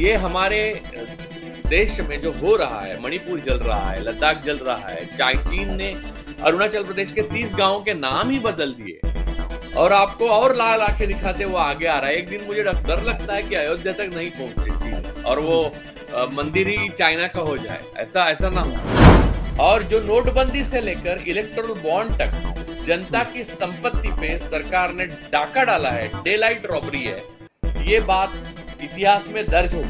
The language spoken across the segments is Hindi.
ये हमारे देश में जो हो रहा है मणिपुर जल रहा है लद्दाख जल रहा है चीन ने अरुणाचल प्रदेश के तीस गांवों के नाम ही बदल दिए और आपको और लाल आंखें दिखाते वो आगे आ रहा है एक दिन मुझे डर लगता है कि अयोध्या तक नहीं पहुंचे चीन और वो मंदिर ही चाइना का हो जाए ऐसा ऐसा ना हो और जो नोटबंदी से लेकर इलेक्ट्रल बॉन्ड तक जनता की संपत्ति पे सरकार ने डाका डाला है डे लाइट रॉबरी है ये बात इतिहास में दर्ज हो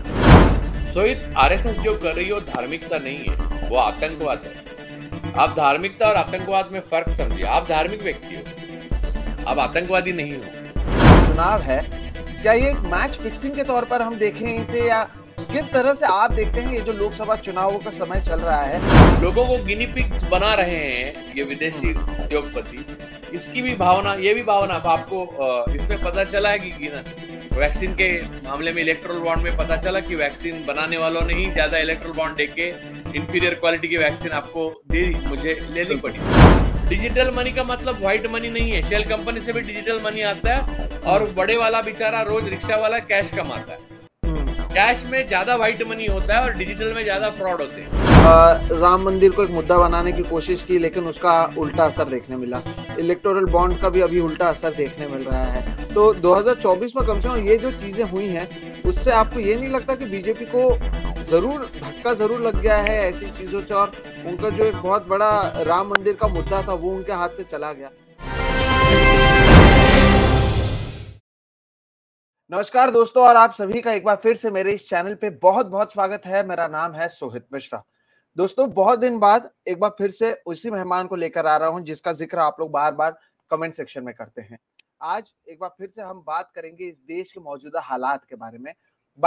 सोहित आरएसएस जो कर रही हो धार्मिकता नहीं है वो आतंकवाद है आप धार्मिकता और आतंकवाद में फर्क समझिए आप धार्मिक व्यक्ति हो आप आतंकवादी नहीं हो चुनाव है क्या ये एक मैच फिक्सिंग के तौर पर हम देखें इसे या किस तरह से आप देखते हैं ये जो लोकसभा चुनावों का समय चल रहा है लोगों को गिनी पिक बना रहे हैं ये विदेशी हम्म। उद्योगपति इसकी भी भावना ये भी भावना आपको इसमें पता चला है कि वैक्सीन के मामले में इलेक्ट्रोल बॉन्ड में पता चला कि वैक्सीन बनाने वालों ने ही ज़्यादा इलेक्ट्रल बॉन्ड दे के इंफीरियर क्वालिटी की वैक्सीन आपको दे मुझे लेनी पड़ी डिजिटल मनी का मतलब व्हाइट मनी नहीं है शेल कंपनी से भी डिजिटल मनी आता है और बड़े वाला बेचारा रोज रिक्शा वाला कैश कमाता है कैश में ज्यादा वाइट मनी होता है और डिजिटल में ज्यादा फ्रॉड होते हैं राम मंदिर को एक मुद्दा बनाने की कोशिश की लेकिन उसका उल्टा असर देखने मिला इलेक्टोरल बॉन्ड का भी अभी उल्टा असर देखने मिल रहा है तो 2024 में कम से कम ये जो चीजें हुई हैं उससे आपको ये नहीं लगता कि बीजेपी को जरूर धक्का जरूर लग गया है ऐसी चीजों से और उनका जो एक बहुत बड़ा राम मंदिर का मुद्दा था वो उनके हाथ से चला गया नमस्कार दोस्तों और आप सभी का एक बार फिर से मेरे इस चैनल पे बहुत बहुत स्वागत है मेरा नाम है सोहित मिश्रा दोस्तों बहुत दिन बाद एक बार फिर से उसी मेहमान को लेकर आ रहा हूँ जिसका जिक्र आप लोग बार बार कमेंट सेक्शन में करते हैं आज एक बार फिर से हम बात करेंगे इस देश के मौजूदा हालात के बारे में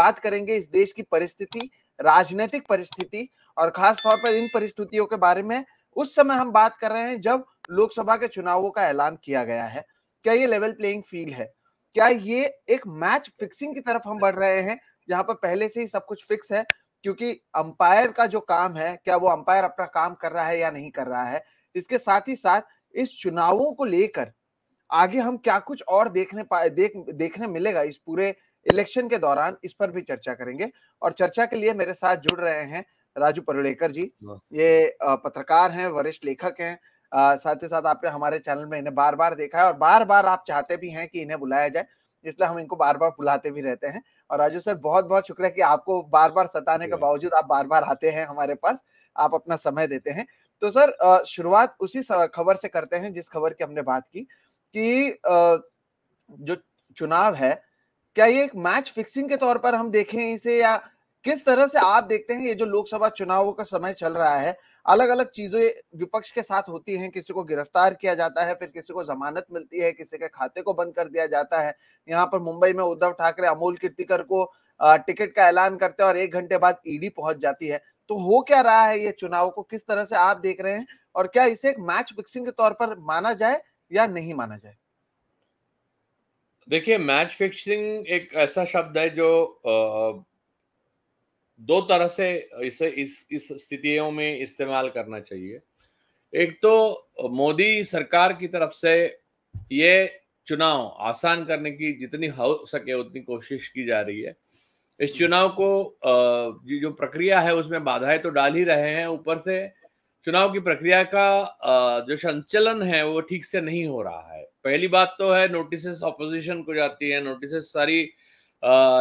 बात करेंगे इस देश की परिस्थिति राजनीतिक परिस्थिति और खास तौर पर इन परिस्थितियों के बारे में उस समय हम बात कर रहे हैं जब लोकसभा के चुनावों का ऐलान किया गया है क्या ये लेवल प्लेइंग फील्ड है क्या ये एक मैच फिक्सिंग की तरफ हम बढ़ रहे हैं जहां पर पहले से ही सब कुछ फिक्स है क्योंकि अंपायर का जो काम है क्या वो अंपायर अपना काम कर रहा है या नहीं कर रहा है इसके साथ ही साथ इस चुनावों को लेकर आगे हम क्या कुछ और देखने पा देख देखने मिलेगा इस पूरे इलेक्शन के दौरान इस पर भी चर्चा करेंगे और चर्चा के लिए मेरे साथ जुड़ रहे हैं राजू परुलेकर जी ये पत्रकार हैं वरिष्ठ लेखक हैं साथ ही साथ आपने हमारे चैनल में इन्हें बार बार देखा है और बार बार आप चाहते भी हैं कि इन्हें बुलाया जाए इसलिए हम इनको बार बार बुलाते भी रहते हैं और राजू सर बहुत बहुत शुक्रिया कि आपको बार बार सताने के बावजूद आप बार बार आते हैं हमारे पास आप अपना समय देते हैं तो सर शुरुआत उसी खबर से करते हैं जिस खबर की हमने बात की कि जो चुनाव है क्या ये एक मैच फिक्सिंग के तौर पर हम देखें इसे या किस तरह से आप देखते हैं ये जो लोकसभा चुनावों का समय चल रहा है अलग अलग चीजें विपक्ष के साथ होती हैं किसी को गिरफ्तार किया जाता है फिर किसी को जमानत मिलती है किसी के खाते को बंद कर दिया जाता है यहाँ पर मुंबई में उद्धव ठाकरे अमोल कीर्तिकर को टिकट का ऐलान करते हैं और एक घंटे बाद ईडी पहुंच जाती है तो हो क्या रहा है ये चुनाव को किस तरह से आप देख रहे हैं और क्या इसे एक मैच फिक्सिंग के तौर पर माना जाए या नहीं माना जाए देखिए मैच फिक्सिंग एक ऐसा शब्द है जो दो तरह से इसे इस इस स्थितियों में इस्तेमाल करना चाहिए एक तो मोदी सरकार की तरफ से ये चुनाव आसान करने की जितनी हो सके उतनी कोशिश की जा रही है इस चुनाव को जो प्रक्रिया है उसमें बाधाएं तो डाल ही रहे हैं ऊपर से चुनाव की प्रक्रिया का जो संचलन है वो ठीक से नहीं हो रहा है पहली बात तो है नोटिस अपोजिशन को जाती है नोटिस सारी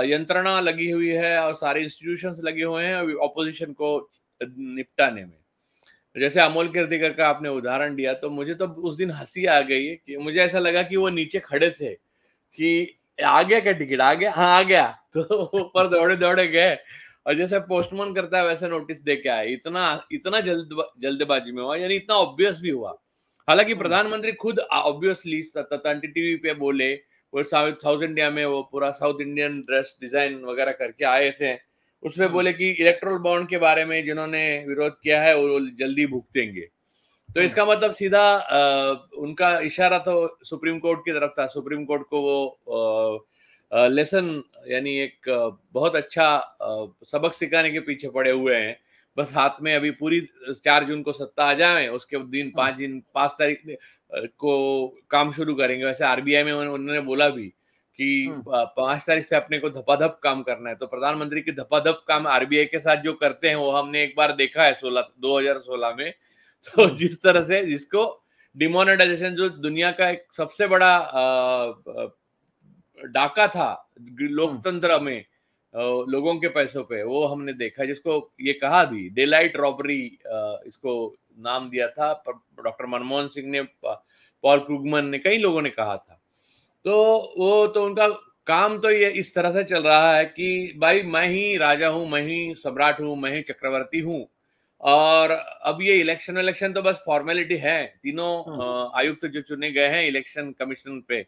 यंत्रणा लगी हुई है और सारे इंस्टीट्यूशंस लगे हुए हैं ऑपोजिशन को निपटाने में जैसे अमोल किरदिकर का आपने उदाहरण दिया तो मुझे तो उस दिन हंसी आ गई कि मुझे ऐसा लगा कि वो नीचे खड़े थे कि आ गया क्या टिकट आ गया हाँ आ गया तो ऊपर दौड़े दौड़े गए और जैसे पोस्टमैन करता है वैसे नोटिस दे के आए इतना इतना जल्द जल्दबाजी में हुआ यानी इतना ऑब्वियस भी हुआ हालांकि हम्म। प्रधानमंत्री खुद ऑब्वियसली टीवी पे बोले वो साउथ इंडिया में वो पूरा साउथ इंडियन ड्रेस डिजाइन वगैरह करके आए थे उसमें हाँ। बोले कि इलेक्ट्रोल बॉन्ड के बारे में जिन्होंने विरोध किया है वो जल्दी भुगतेंगे तो हाँ। इसका मतलब सीधा आ, उनका इशारा तो सुप्रीम कोर्ट की तरफ था सुप्रीम कोर्ट को वो आ, लेसन यानी एक बहुत अच्छा आ, सबक सिखाने के पीछे पड़े हुए हैं बस हाथ में अभी पूरी चार जून को सत्ता आ जाए उसके दिन हाँ। पांच दिन पांच तारीख को काम शुरू करेंगे वैसे आरबीआई में उन्होंने बोला भी कि पांच तारीख से अपने को धपाधप काम करना है तो प्रधानमंत्री की धपाधप काम आरबीआई के साथ जो करते हैं वो हमने एक बार देखा है सोलह दो हजार सोलह में तो जिस तरह से जिसको डिमोनेटाइजेशन जो दुनिया का एक सबसे बड़ा डाका था लोकतंत्र में लोगों के पैसों पे वो हमने देखा जिसको ये कहा भी डे लाइट रॉबरी इसको नाम दिया था डॉक्टर मनमोहन सिंह ने पॉल क्रूगमन ने कई लोगों ने कहा था तो वो तो उनका काम तो ये इस तरह से चल रहा है कि भाई मैं ही राजा हूँ मैं ही सम्राट हूँ मैं ही चक्रवर्ती हूँ और अब ये इलेक्शन इलेक्शन तो बस फॉर्मेलिटी है तीनों हाँ। आयुक्त तो जो चुने गए हैं इलेक्शन कमीशन पे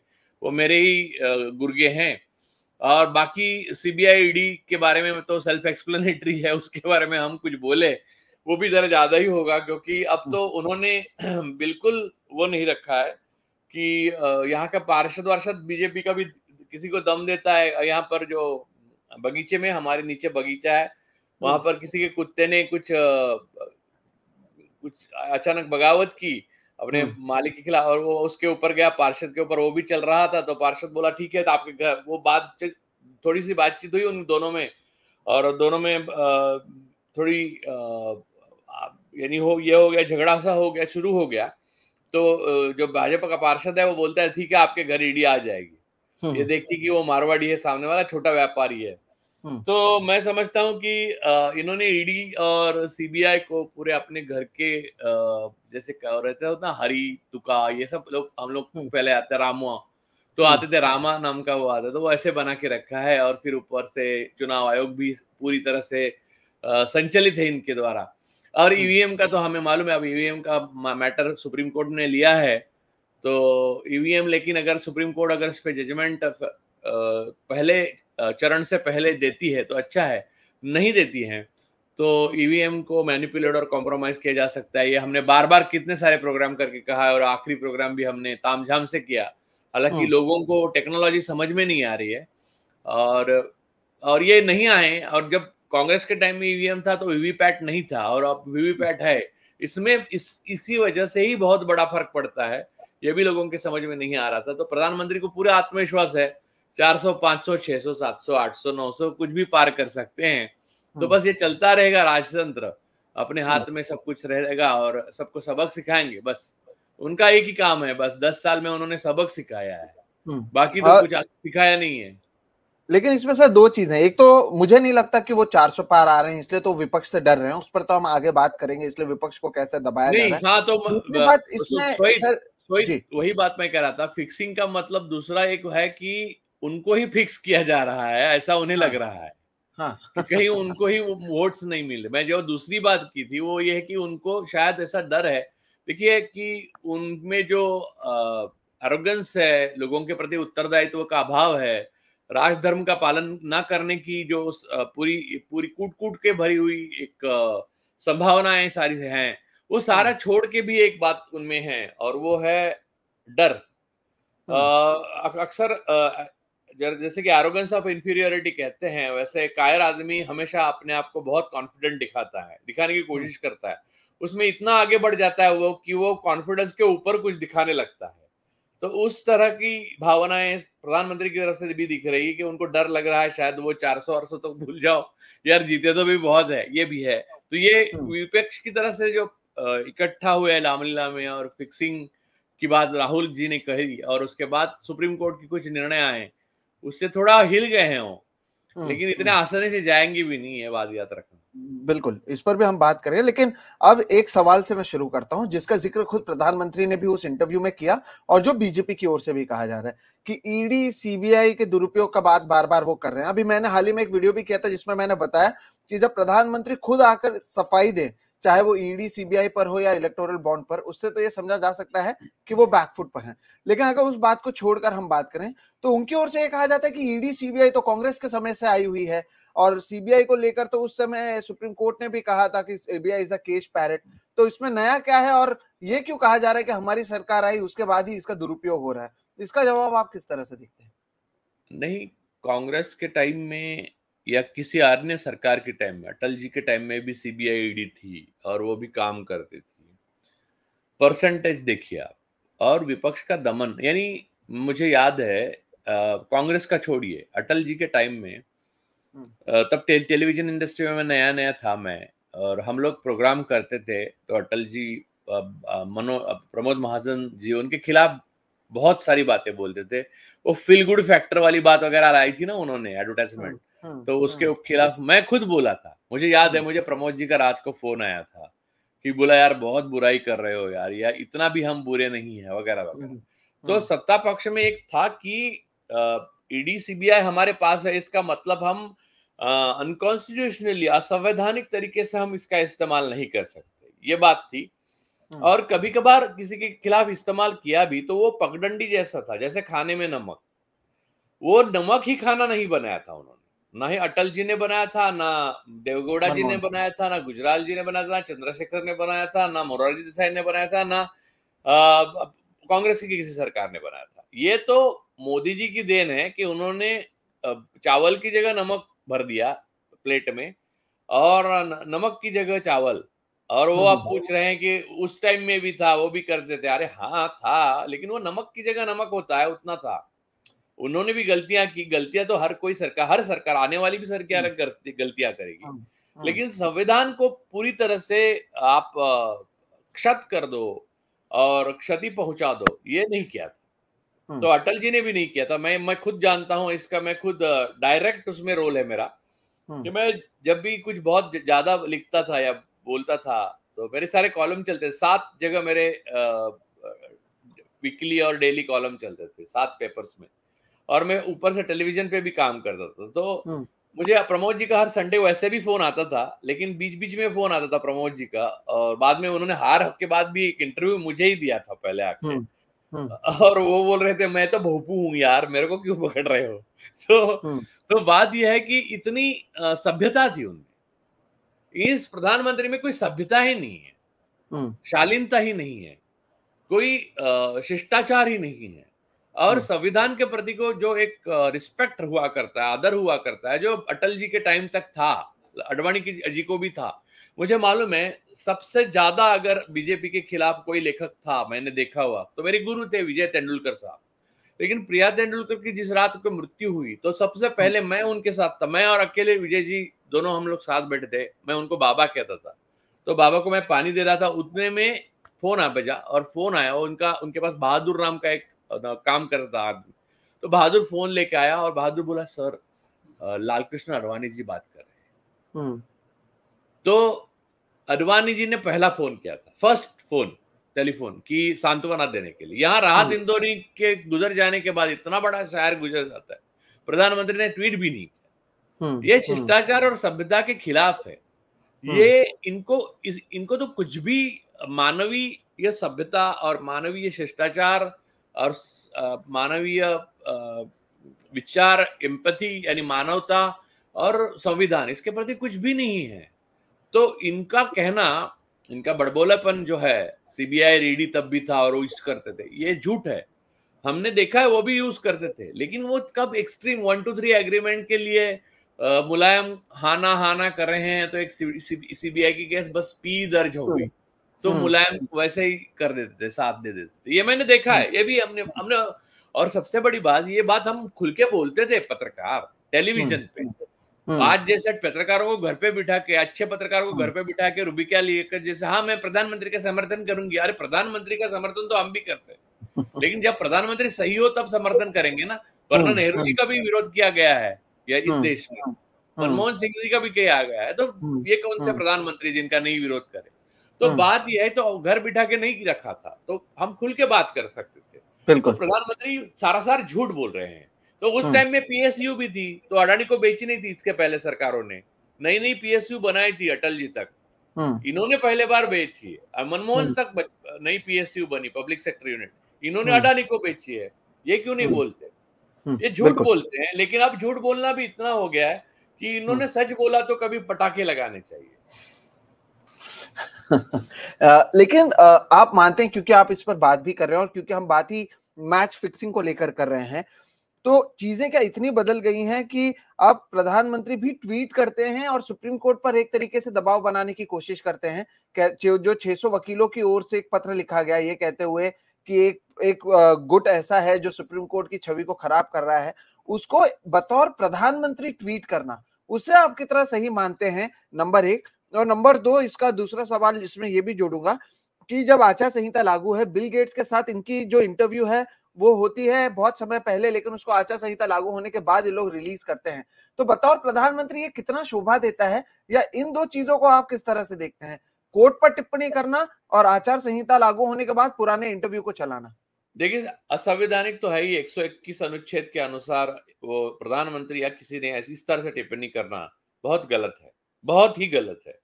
वो मेरे ही गुर्गे हैं और बाकी सीबीआई ईडी e के बारे में तो सेल्फ एक्सप्लेनेटरी है उसके बारे में हम कुछ बोले वो भी जरा ज्यादा ही होगा क्योंकि अब तो उन्होंने बिल्कुल वो नहीं रखा है कि यहाँ का पार्षद वार्षद बीजेपी का भी किसी को दम देता है यहाँ पर जो बगीचे में हमारे नीचे बगीचा है वहां हम्म। पर किसी के कुत्ते ने कुछ कुछ अचानक बगावत की अपने हम्म। मालिक के खिलाफ और वो उसके ऊपर गया पार्षद के ऊपर वो भी चल रहा था तो पार्षद बोला ठीक है तो आपके घर वो बात थोड़ी सी बातचीत हुई उन दोनों में और दोनों में थोड़ी यानी हो ये हो गया झगड़ा सा हो गया शुरू हो गया तो जो भाजपा का पार्षद है वो बोलता है ठीक है आपके घर ईडी आ जाएगी ये हम्म। देखती कि वो मारवाड़ी है सामने वाला छोटा व्यापारी है हम्म। तो मैं समझता हूँ कि इन्होंने ईडी e और सीबीआई को पूरे अपने घर के जैसे रहते थे ना हरी तुका ये सब लोग हम लोग हम्म। पहले आते रामुआ तो हम्म। आते थे रामा नाम का वो आता तो वो ऐसे बना के रखा है और फिर ऊपर से चुनाव आयोग भी पूरी तरह से संचालित है इनके द्वारा और ईवीएम e का तो हमें मालूम है अब ईवीएम e का मैटर सुप्रीम कोर्ट ने लिया है तो ईवीएम लेकिन अगर सुप्रीम कोर्ट अगर इस पर जजमेंट पहले चरण से पहले देती है तो अच्छा है नहीं देती है तो ईवीएम e को मैनिपुलेट और कॉम्प्रोमाइज किया जा सकता है ये हमने बार बार कितने सारे प्रोग्राम करके कहा है और आखिरी प्रोग्राम भी हमने तामझाम से किया हालांकि हाँ। लोगों को टेक्नोलॉजी समझ में नहीं आ रही है और और ये नहीं आए और जब कांग्रेस के टाइम में ईवीएम e था तो वीवीपैट नहीं था और अब वीवीपैट है इसमें इस इसी वजह से ही बहुत बड़ा फर्क पड़ता है ये भी लोगों के समझ में नहीं आ रहा था तो प्रधानमंत्री को पूरा आत्मविश्वास है 400 500 600 700 800 सौ कुछ भी पार कर सकते हैं तो हाँ। बस ये चलता रहेगा राजतंत्र अपने हाँ। हाथ में सब कुछ रहेगा और सबको सबक सिखाएंगे बस उनका एक ही काम है बस दस साल में उन्होंने सबक सिखाया है हम्म। बाकी तो कुछ सिखाया नहीं है लेकिन इसमें सर दो चीजें एक तो मुझे नहीं लगता कि वो 400 पार आ रहे हैं इसलिए तो विपक्ष से डर रहे हैं उस पर तो हम आगे बात करेंगे इसलिए विपक्ष को कैसे दबाया नहीं, जा रहा है हाँ, तो बात इसमें वही बात मैं कह रहा था फिक्सिंग का मतलब दूसरा एक है कि उनको ही फिक्स किया जा रहा है ऐसा उन्हें हाँ, लग रहा है हाँ, कहीं उनको ही वोट्स नहीं मिले मैं जो दूसरी बात की थी वो ये है कि उनको शायद ऐसा डर है देखिए कि उनमें जो अरोगेंस है लोगों के प्रति उत्तरदायित्व का अभाव है राजधर्म का पालन ना करने की जो पूरी पूरी कूट कूट के भरी हुई एक संभावनाएं सारी हैं वो सारा हाँ। छोड़ के भी एक बात उनमें है और वो है डर हाँ। अक्सर जैसे कि एरोगेंस ऑफ इंफीरियोरिटी कहते हैं वैसे कायर आदमी हमेशा अपने आप को बहुत कॉन्फिडेंट दिखाता है दिखाने की कोशिश हम्म। करता है उसमें इतना आगे बढ़ जाता है वो कि वो कॉन्फिडेंस के ऊपर कुछ दिखाने लगता है तो उस तरह की भावनाएं प्रधानमंत्री की तरफ से भी दिख रही है कि उनको डर लग रहा है शायद वो चार सौ अरसों तक भूल जाओ यार जीते तो भी बहुत है ये भी है तो ये हम्म। विपक्ष की तरफ से जो इकट्ठा हुआ है लामलीला में और फिक्सिंग की बात राहुल जी ने कही और उसके बाद सुप्रीम कोर्ट के कुछ निर्णय आए उससे थोड़ा हिल गए हैं वो हम्म, लेकिन इतने हम्म। आसानी से जाएंगे भी नहीं है वाद याद रखना बिल्कुल इस पर भी हम बात करेंगे लेकिन अब एक सवाल से मैं शुरू करता हूं जिसका जिक्र खुद प्रधानमंत्री ने भी उस इंटरव्यू में किया और जो बीजेपी की ओर से भी कहा जा रहा है कि ईडी e सीबीआई के दुरुपयोग का बात बार बार वो कर रहे हैं अभी मैंने हाल ही में एक वीडियो भी किया था जिसमें मैंने बताया कि जब प्रधानमंत्री खुद आकर सफाई दे चाहे वो ईडी e सीबीआई पर हो या इलेक्टोरल बॉन्ड पर उससे तो ये समझा जा सकता है कि वो बैकफुट पर हैं लेकिन अगर उस बात को छोड़कर हम बात करें तो उनकी ओर से ये कहा जाता है कि ईडी e सीबीआई तो कांग्रेस के समय से आई हुई है और सीबीआई को लेकर तो उस समय सुप्रीम कोर्ट ने भी कहा था कि CBI is a caged parrot तो इसमें नया क्या है और ये क्यों कहा जा रहा है कि हमारी सरकार आई उसके बाद ही इसका दुरुपयोग हो रहा है इसका जवाब आप किस तरह से देखते हैं नहीं कांग्रेस के टाइम में या किसी अन्य सरकार के टाइम में अटल जी के टाइम में भी सीबीआईडी e थी और वो भी काम करती थी परसेंटेज देखिए आप और विपक्ष का दमन यानी मुझे याद है कांग्रेस का छोड़िए अटल जी के टाइम में हम्म। तब टे, टेलीविजन इंडस्ट्री में नया नया था मैं और हम लोग प्रोग्राम करते थे तो अटल जी मनो प्रमोद महाजन जी उनके खिलाफ बहुत सारी बातें बोलते थे वो फील गुड फैक्टर वाली बात वगैरह लाई थी ना उन्होंने एडवर्टाइजमेंट हम्म। हाँ, तो उसके हाँ। खिलाफ मैं खुद बोला था मुझे याद है हाँ। मुझे प्रमोद जी का रात को फोन आया था कि बोला यार बहुत बुराई कर रहे हो यार यार इतना भी हम बुरे नहीं है वगैरह वगैरह हम्म, तो हम्म। सत्ता पक्ष में एक था कि ईडी सीबीआई हमारे पास है इसका मतलब हम अनकॉन्स्टिट्यूशनली असंवैधानिक तरीके से हम इसका इस्तेमाल नहीं कर सकते ये बात थी और कभी कभार किसी के खिलाफ इस्तेमाल किया भी तो वो पगडंडी जैसा था जैसे खाने में नमक वो नमक ही खाना नहीं बनाया था उन्होंने ना ही अटल जी ने बनाया था ना देवगौड़ा जी ने बनाया था ना गुजराल जी ने बनाया था ना चंद्रशेखर ने बनाया था ना मोरारजी देसाई ने बनाया था ना कांग्रेस की किसी सरकार ने बनाया था ये तो मोदी जी की देन है कि उन्होंने चावल की जगह नमक भर दिया प्लेट में और नमक की जगह चावल और वो आप हम्म। पूछ रहे हैं कि उस टाइम में भी था वो भी करते थे अरे हाँ था लेकिन वो नमक की जगह नमक होता है उतना था उन्होंने भी गलतियां की गलतियां तो हर कोई सरकार हर सरकार आने वाली भी सरकार हम्म। गलतियां करेगी हाँ, हाँ। लेकिन संविधान को पूरी तरह से आप क्षत कर दो और क्षति पहुंचा दो ये नहीं किया था हाँ। तो अटल जी ने भी नहीं किया था मैं मैं खुद जानता हूं इसका मैं खुद डायरेक्ट उसमें रोल है मेरा कि मैं जब भी कुछ बहुत ज्यादा लिखता था या बोलता था तो मेरे सारे कॉलम चलते सात जगह मेरे वीकली और डेली कॉलम चलते थे सात पेपर्स में और मैं ऊपर से टेलीविजन पे भी काम करता था तो हम्म। मुझे प्रमोद जी का हर संडे वैसे भी फोन आता था लेकिन बीच बीच में फोन आता था प्रमोद जी का और बाद में उन्होंने हार के बाद भी एक इंटरव्यू मुझे ही दिया था पहले आके हम्म, हम्म। और वो बोल रहे थे मैं तो भोपू हूँ यार मेरे को क्यों पकड़ रहे हो तो तो बात यह है कि इतनी सभ्यता थी उनमें इस प्रधानमंत्री में कोई सभ्यता ही नहीं है शालीनता ही नहीं है कोई शिष्टाचार ही नहीं है और हाँ। संविधान के प्रति को जो एक रिस्पेक्ट हुआ करता है आदर हुआ करता है जो अटल जी के टाइम तक था अडवाणी की जी को भी था मुझे मालूम है सबसे ज्यादा अगर बीजेपी के खिलाफ कोई लेखक था मैंने देखा हुआ तो मेरे गुरु थे विजय तेंदुलकर साहब लेकिन प्रिया तेंदुलकर की जिस रात को मृत्यु हुई तो सबसे हाँ। पहले मैं उनके साथ था मैं और अकेले विजय जी दोनों हम लोग साथ बैठे थे मैं उनको बाबा कहता था तो बाबा को मैं पानी दे रहा था उतने में फोन आ बजा और फोन आया और उनका उनके पास बहादुर राम का एक काम कर रहा था आदमी तो बहादुर फोन लेके आया और बहादुर बोला सर लाल कृष्ण अडवाणी जी बात कर रहे हैं हम्म। तो अडवाणी जी ने पहला फोन किया था फर्स्ट फोन टेलीफोन की सांत्वना देने के लिए यहाँ राहत हम्म। इंदौरी के गुजर जाने के बाद इतना बड़ा शहर गुजर जाता है प्रधानमंत्री ने ट्वीट भी नहीं किया हम्म, ये शिष्टाचार और सभ्यता के खिलाफ है ये इनको इस, इनको तो कुछ भी मानवीय सभ्यता और मानवीय शिष्टाचार और मानवीय विचार एम्पति यानी मानवता और संविधान इसके प्रति कुछ भी नहीं है तो इनका कहना इनका बड़बोलापन जो है सीबीआई रेडी तब भी था और वो यूज करते थे ये झूठ है हमने देखा है वो भी यूज करते थे लेकिन वो कब extreme one two three agreement के लिए मुलायम हाना हाना कर रहे हैं तो एक सीबीआई की केस बस पी दर्ज हो गई तो हाँ। मुलायम वैसे ही कर देते थे साथ दे देते थे ये मैंने देखा है हम्म। ये भी हमने हमने और सबसे बड़ी बात ये बात हम खुल के बोलते थे पत्रकार टेलीविजन पे हम्म, हम्म। आज जैसे पत्रकारों को घर पे बिठा के अच्छे पत्रकारों को हाँ। घर पे बिठा के रूबिका लिए जैसे हाँ मैं प्रधानमंत्री का समर्थन करूंगी अरे प्रधानमंत्री का समर्थन तो हम भी करते लेकिन जब प्रधानमंत्री सही हो तब समर्थन करेंगे ना वरना हाँ, नेहरू जी का भी विरोध किया गया है या इस देश में मनमोहन सिंह जी का भी किया गया है तो ये कौन से प्रधानमंत्री जिनका नहीं विरोध करे तो हाँ। बात यह है तो घर बिठा के नहीं रखा था तो हम खुल के बात कर सकते थे तो प्रधानमंत्री सार झूठ बोल रहे हैं तो उस हाँ। टाइम में पीएसयू भी थी तो अडानी को बेची नहीं थी इसके पहले सरकारों ने नई नई पीएसयू बनाई थी अटल जी तक हाँ। इन्होंने पहले बार बेची है मनमोहन तक नई पीएसयू बनी पब्लिक सेक्टर यूनिट इन्होंने अडानी को बेची है ये क्यों नहीं बोलते ये झूठ बोलते हैं लेकिन अब झूठ बोलना भी इतना हो गया है कि इन्होंने सच बोला तो कभी पटाखे लगाने चाहिए लेकिन आप मानते हैं क्योंकि आप इस पर बात भी कर रहे हैं और क्योंकि हम बात ही मैच फिक्सिंग को लेकर कर रहे हैं तो चीजें क्या इतनी बदल गई हैं कि अब प्रधानमंत्री भी ट्वीट करते हैं और सुप्रीम कोर्ट पर एक तरीके से दबाव बनाने की कोशिश करते हैं जो 600 वकीलों की ओर से एक पत्र लिखा गया ये कहते हुए कि एक एक गुट ऐसा है जो सुप्रीम कोर्ट की छवि को खराब कर रहा है उसको बतौर प्रधानमंत्री ट्वीट करना उसे आप कितना सही मानते हैं नंबर एक और नंबर दो इसका दूसरा सवाल इसमें यह भी जोड़ूंगा कि जब आचार संहिता लागू है बिल गेट्स के साथ इनकी जो इंटरव्यू है वो होती है बहुत समय पहले लेकिन उसको आचार संहिता लागू होने के बाद ये लोग रिलीज करते हैं तो बताओ प्रधानमंत्री ये कितना शोभा देता है या इन दो चीजों को आप किस तरह से देखते हैं कोर्ट पर टिप्पणी करना और आचार संहिता लागू होने के बाद पुराने इंटरव्यू को चलाना देखिए असंवैधानिक तो है ही इक्कीस अनुच्छेद के अनुसार वो प्रधानमंत्री या किसी ने इस तरह से टिप्पणी करना बहुत गलत है बहुत ही गलत है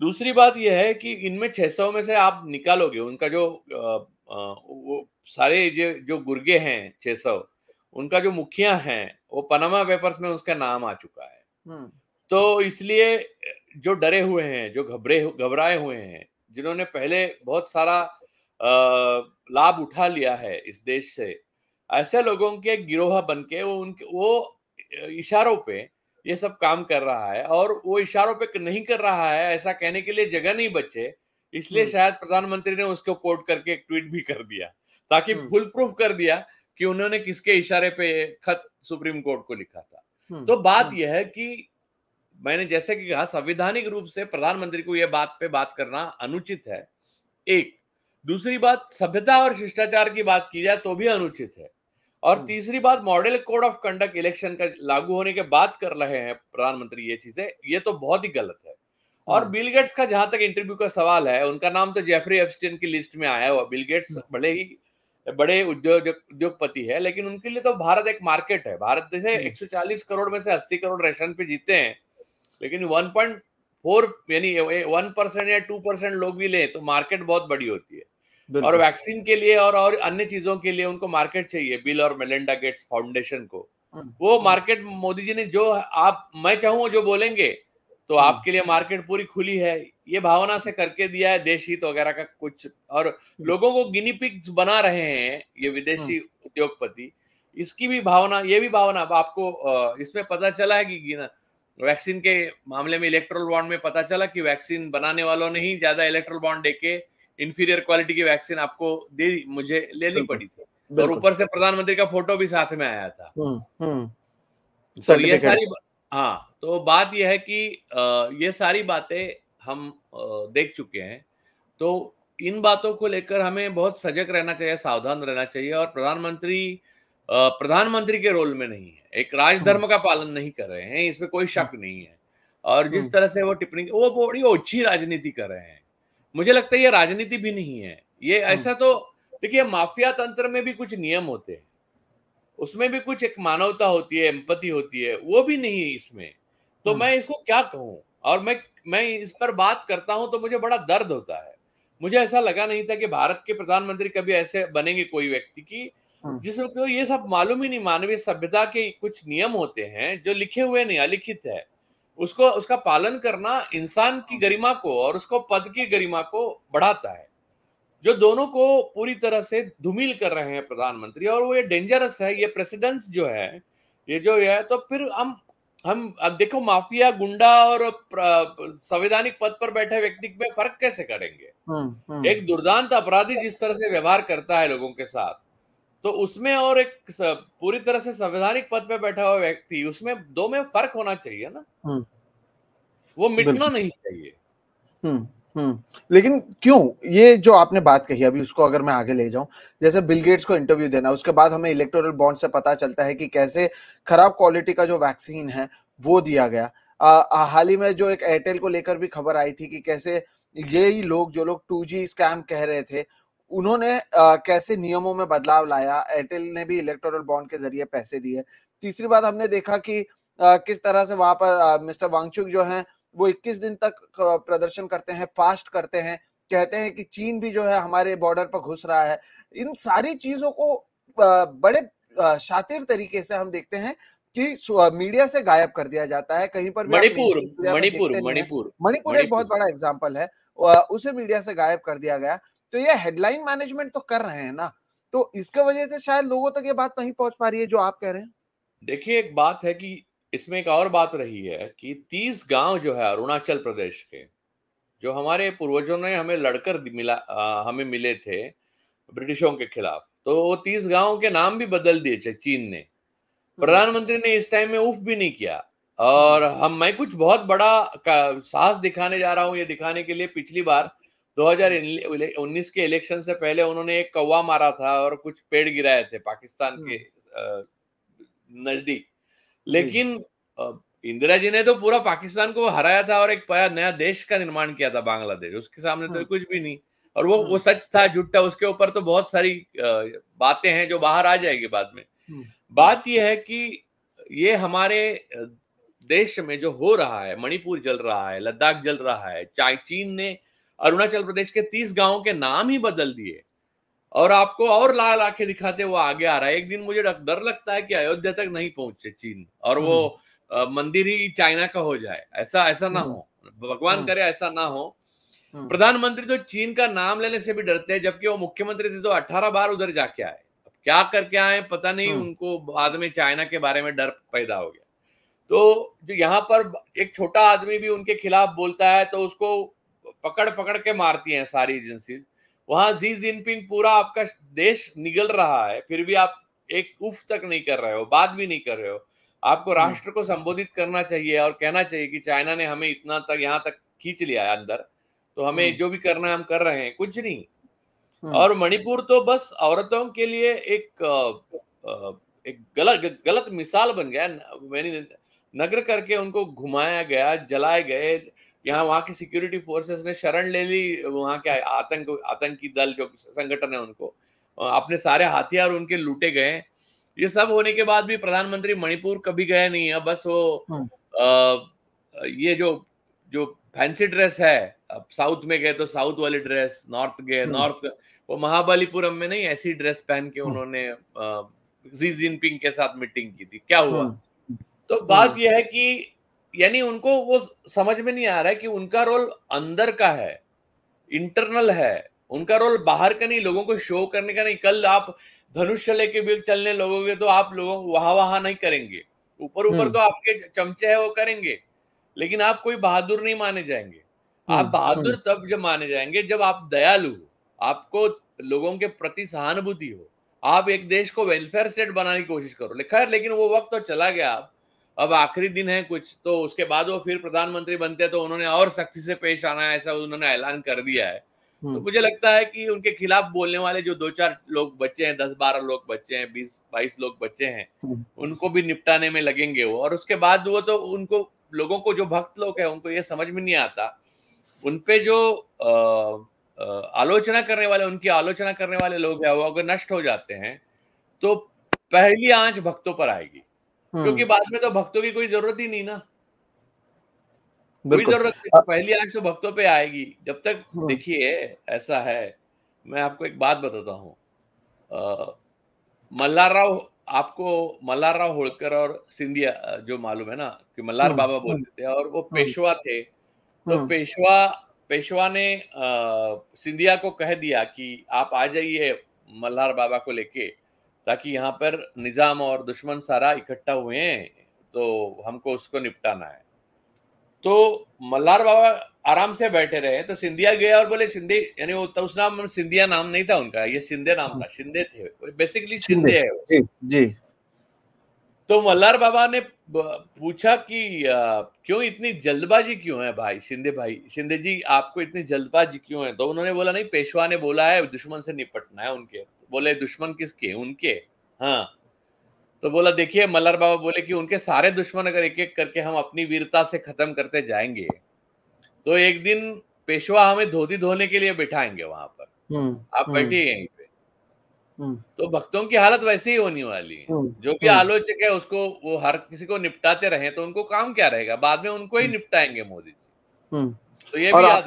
दूसरी बात यह है कि इनमें छह सौ में से आप निकालोगे उनका जो आ, आ, वो सारे जो जो गुर्गे हैं छह सौ उनका जो मुखिया है वो पनामा पेपर्स में उसका नाम आ चुका है हम्म। तो इसलिए जो डरे हुए हैं जो घबरे घबराए हुए हैं जिन्होंने पहले बहुत सारा लाभ उठा लिया है इस देश से ऐसे लोगों के गिरोह बन के वो उनके वो इशारों पे ये सब काम कर रहा है और वो इशारों पे नहीं कर रहा है ऐसा कहने के लिए जगह नहीं बचे इसलिए हम्म। शायद प्रधानमंत्री ने उसको कोट करके एक ट्वीट भी कर दिया ताकि हम्म। फुल प्रूफ कर दिया कि उन्होंने किसके इशारे पे खत सुप्रीम कोर्ट को लिखा था हम्म, तो बात यह है कि मैंने जैसे कि कहा संविधानिक रूप से प्रधानमंत्री को यह बात पे बात करना अनुचित है एक दूसरी बात सभ्यता और शिष्टाचार की बात की जाए तो भी अनुचित है और हाँ। तीसरी बात model code of conduct election का लागू होने के बाद कर रहे हैं प्रधानमंत्री ये चीजें ये तो बहुत ही गलत है और हाँ। बिल गेट्स का जहां तक इंटरव्यू का सवाल है उनका नाम तो जेफरी एप्स्टीन की लिस्ट में आया हुआ बिल गेट्स हाँ। बड़े ही बड़े उद्योग उद्योगपति है लेकिन उनके लिए तो भारत एक मार्केट है भारत जैसे एक करोड़ में से 80 करोड़ रेशन पे जीते हैं लेकिन फोर यानी वन परसेंट या टू परसेंट लोग भी लें तो मार्केट बहुत बड़ी होती है और वैक्सीन के लिए और और अन्य चीजों के लिए उनको मार्केट चाहिए बिल और मेलिंडा गेट्स फाउंडेशन को हम्म। वो मार्केट मोदी जी ने जो आप मैं चाहूंगा जो बोलेंगे तो हम्म। आपके लिए मार्केट पूरी खुली है ये भावना से करके दिया है देश हित वगैरह का कुछ और हम्म। लोगों को गिनी पिक बना रहे हैं ये विदेशी उद्योगपति इसकी भी भावना ये भी भावना आपको इसमें पता चला है कि वैक्सीन के मामले में इलेक्ट्रोल बॉन्ड में पता चला कि वैक्सीन बनाने वालों ने ही ज्यादा इलेक्ट्रोल बॉन्ड देके इंफीरियर क्वालिटी की वैक्सीन आपको दे मुझे लेनी पड़ी थी और ऊपर से प्रधानमंत्री का फोटो भी साथ में आया था हम्म, हम्म। तो ये सारी हाँ तो बात यह है कि ये सारी बातें हम देख चुके हैं तो इन बातों को लेकर हमें बहुत सजग रहना चाहिए सावधान रहना चाहिए और प्रधानमंत्री प्रधानमंत्री के रोल में नहीं है एक राजधर्म हम्म। का पालन नहीं कर रहे हैं इसमें कोई शक नहीं है और जिस तरह से वो टिप्पणी वो बड़ी ओछी राजनीति कर रहे हैं मुझे लगता है ये राजनीति भी नहीं है ये हाँ। ऐसा तो देखिए माफिया तंत्र में भी कुछ नियम होते हैं उसमें भी कुछ एक मानवता होती है एम्पति होती है वो भी नहीं है इसमें तो हाँ। मैं इसको क्या कहूँ और मैं मैं इस पर बात करता हूँ तो मुझे बड़ा दर्द होता है मुझे ऐसा लगा नहीं था कि भारत के प्रधानमंत्री कभी ऐसे बनेंगे कोई व्यक्ति की हाँ। जिसमें ये सब मालूम ही नहीं मानवीय सभ्यता के कुछ नियम होते हैं जो लिखे हुए नहीं अलिखित है उसको उसका पालन करना इंसान की गरिमा को और उसको पद की गरिमा को बढ़ाता है जो दोनों को पूरी तरह से धुमिल कर रहे हैं प्रधानमंत्री और वो ये डेंजरस है ये प्रेसिडेंस जो है ये जो है तो फिर हम हम अब देखो माफिया गुंडा और संवैधानिक पद पर बैठे व्यक्ति में फर्क कैसे करेंगे हुँ, हम्म, हुँ. हम्म। एक दुर्दांत अपराधी जिस तरह से व्यवहार करता है लोगों के साथ तो उसमें और एक पूरी तरह से संवैधानिक पद पे बैठा हुआ व्यक्ति उसमें दो में फर्क होना चाहिए ना हम्म। वो मिटना नहीं चाहिए हम्म, हम्म लेकिन क्यों ये जो आपने बात कही अभी उसको अगर मैं आगे ले जाऊं जैसे बिल गेट्स को इंटरव्यू देना उसके बाद हमें इलेक्टोरल बॉन्ड से पता चलता है कि कैसे खराब क्वालिटी का जो वैक्सीन है वो दिया गया हाल ही में जो एक एयरटेल को लेकर भी खबर आई थी कि कैसे यही लोग जो लोग टू स्कैम कह रहे थे उन्होंने आ, कैसे नियमों में बदलाव लाया एयरटेल ने भी इलेक्टोरल बॉन्ड के जरिए पैसे दिए तीसरी बात हमने देखा कि आ, किस तरह से वहां पर आ, मिस्टर वांगचुक जो हैं वो 21 दिन तक प्रदर्शन करते हैं फास्ट करते हैं कहते हैं कि चीन भी जो है हमारे बॉर्डर पर घुस रहा है इन सारी चीजों को बड़े शातिर तरीके से हम देखते हैं कि मीडिया से गायब कर दिया जाता है कहीं पर मणिपुर मणिपुर मणिपुर मणिपुर एक बहुत बड़ा एग्जाम्पल है उसे मीडिया से गायब कर दिया गया तो ये हेडलाइन मैनेजमेंट तो कर रहे हैं ना तो इसके वजह से शायद लोगों तक ये बात नहीं पहुंच पा रही है जो आप कह रहे हैं देखिए एक बात है कि इसमें एक और बात रही है कि तीस गांव जो है अरुणाचल प्रदेश के जो हमारे पूर्वजों ने हमें लड़कर मिला आ, हमें मिले थे ब्रिटिशों के खिलाफ तो वो तीस गांव के नाम भी बदल दिए थे चीन ने हम्म। प्रधानमंत्री ने इस टाइम में उफ भी नहीं किया और हम्म। हम मैं कुछ बहुत बड़ा साहस दिखाने जा रहा हूं ये दिखाने के लिए पिछली बार 2019 के इलेक्शन से पहले उन्होंने एक कौवा मारा था और कुछ पेड़ गिराए थे पाकिस्तान के हम्म। नजदीक लेकिन इंदिरा जी ने तो पूरा पाकिस्तान को हराया था और एक नया देश का निर्माण किया था बांग्लादेश उसके सामने तो हम्म। कुछ भी नहीं और वो वो हम्म। सच था झूठा उसके ऊपर तो बहुत सारी बातें हैं जो बाहर आ जाएगी बाद में बात यह है कि ये हमारे देश में जो हो रहा है मणिपुर जल रहा है लद्दाख जल रहा है चीन ने अरुणाचल प्रदेश के तीस गांवों के नाम ही बदल दिए और आपको और लाल आंखें दिखाते वो आगे आ रहा है एक दिन मुझे डर लगता है कि अयोध्या तक नहीं पहुंचे चीन और वो हम्म। मंदिर ही चाइना का हो जाए ऐसा ऐसा ना हम्म। हो भगवान हम्म। करे ऐसा ना हो प्रधानमंत्री तो चीन का नाम लेने से भी डरते हैं जबकि वो मुख्यमंत्री थे तो अठारह बार उधर जाके आए क्या करके आए पता नहीं उनको बाद में चाइना के बारे में डर पैदा हो गया तो जो यहाँ पर एक छोटा आदमी भी उनके खिलाफ बोलता है तो उसको पकड़ पकड़ के मारती हैं सारी एजेंसी वहां जी जिनपिंग पूरा आपका देश निगल रहा है फिर भी आप एक उफ तक नहीं कर रहे हो बात भी नहीं कर रहे हो आपको हम्म। राष्ट्र को संबोधित करना चाहिए और कहना चाहिए कि चाइना ने हमें इतना तक यहाँ तक खींच लिया है अंदर तो हमें हम्म। जो भी करना है हम कर रहे हैं कुछ नहीं, नहीं। हम्म। और मणिपुर तो बस औरतों के लिए एक एक गलत गलत मिसाल बन गया मैंने नगर करके उनको घुमाया गया जलाए गए यहाँ वहां की सिक्योरिटी फोर्सेस ने शरण ले ली वहाँ के आतंक आतंकी दल जो संगठन है उनको अपने सारे हथियार उनके लूटे गए ये सब होने के बाद भी प्रधानमंत्री मणिपुर कभी गए नहीं है बस वो आ, हाँ। ये जो जो फैंसी ड्रेस है अब साउथ में गए तो साउथ वाली ड्रेस नॉर्थ गए नॉर्थ हाँ। वो महाबलीपुरम में नहीं ऐसी ड्रेस पहन के हाँ। उन्होंने जी जिनपिंग के साथ मीटिंग की थी क्या हुआ तो बात यह है कि यानी उनको वो समझ में नहीं आ रहा है कि उनका रोल अंदर का है इंटरनल है उनका रोल बाहर का नहीं लोगों को शो करने का नहीं कल आप धनुष लेके भी चलने लोगोगे तो आप लोगों को वहां वहां नहीं करेंगे ऊपर ऊपर हम्म। तो आपके चमचे है वो करेंगे लेकिन आप कोई बहादुर नहीं माने जाएंगे हम्म, आप बहादुर हम्म। तब जब माने जाएंगे जब आप दयालु हो आपको लोगों के प्रति सहानुभूति हो आप एक देश को वेलफेयर स्टेट बनाने की कोशिश करो खैर लेकिन वो वक्त तो चला गया आप अब आखिरी दिन है कुछ तो उसके बाद वो फिर प्रधानमंत्री बनते तो उन्होंने और सख्ती से पेश आना है ऐसा उन्होंने ऐलान कर दिया है तो हम्म। मुझे लगता है कि उनके खिलाफ बोलने वाले जो दो चार लोग बच्चे हैं दस बारह लोग बच्चे हैं बीस बाईस लोग बच्चे हैं हम्म। उनको भी निपटाने में लगेंगे वो और उसके बाद वो तो उनको लोगों को जो भक्त लोग है उनको ये समझ में नहीं आता उनपे जो आलोचना करने वाले उनकी आलोचना करने वाले लोग है वो अगर नष्ट हो जाते हैं तो पहली आंच भक्तों पर आएगी क्योंकि हाँ। बाद में तो भक्तों की कोई जरूरत ही नहीं ना कोई जरूरत नहीं पहली आज तो भक्तों पे आएगी जब तक हाँ। देखिए ऐसा है मैं आपको एक बात बताता हूँ मल्हार राव आपको मल्लार राव होलकर और सिंधिया जो मालूम है ना कि मल्हार हाँ, बाबा बोलते थे और वो पेशवा थे तो पेशवा पेशवा ने आ, सिंधिया को कह दिया कि आप आ जाइए मल्हार बाबा को लेके ताकि यहाँ पर निज़ाम और दुश्मन सारा इकट्ठा हुए हैं तो हमको उसको निपटाना है तो मल्हार बाबा आराम से बैठे रहे तो सिंधिया गया और बोले सिंधे यानी वो तो उस नाम सिंधिया नाम नहीं था उनका ये सिंधे नाम था सिंधे थे बेसिकली सिंधे है जी, जी तो मल्लार बाबा ने पूछा कि क्यों इतनी जल्दबाजी क्यों है भाई शिंदे भाई शिंदे जी आपको इतनी जल्दबाजी क्यों है तो उन्होंने बोला नहीं पेशवा ने बोला है दुश्मन से निपटना है उनके बोले दुश्मन किसके उनके हाँ तो बोला देखिए मल्लर बाबा बोले कि उनके सारे दुश्मन अगर एक एक करके हम अपनी वीरता से खत्म करते जाएंगे तो एक दिन पेशवा हमें धोती धोने के लिए बिठाएंगे वहां पर हम्म, आप हम्म। बैठिए यहीं पे हम्म। तो भक्तों की हालत वैसे ही होने वाली है जो भी आलोचक है उसको वो हर किसी को निपटाते रहे तो उनको काम क्या रहेगा बाद में उनको ही निपटाएंगे मोदी जी तो ये भी याद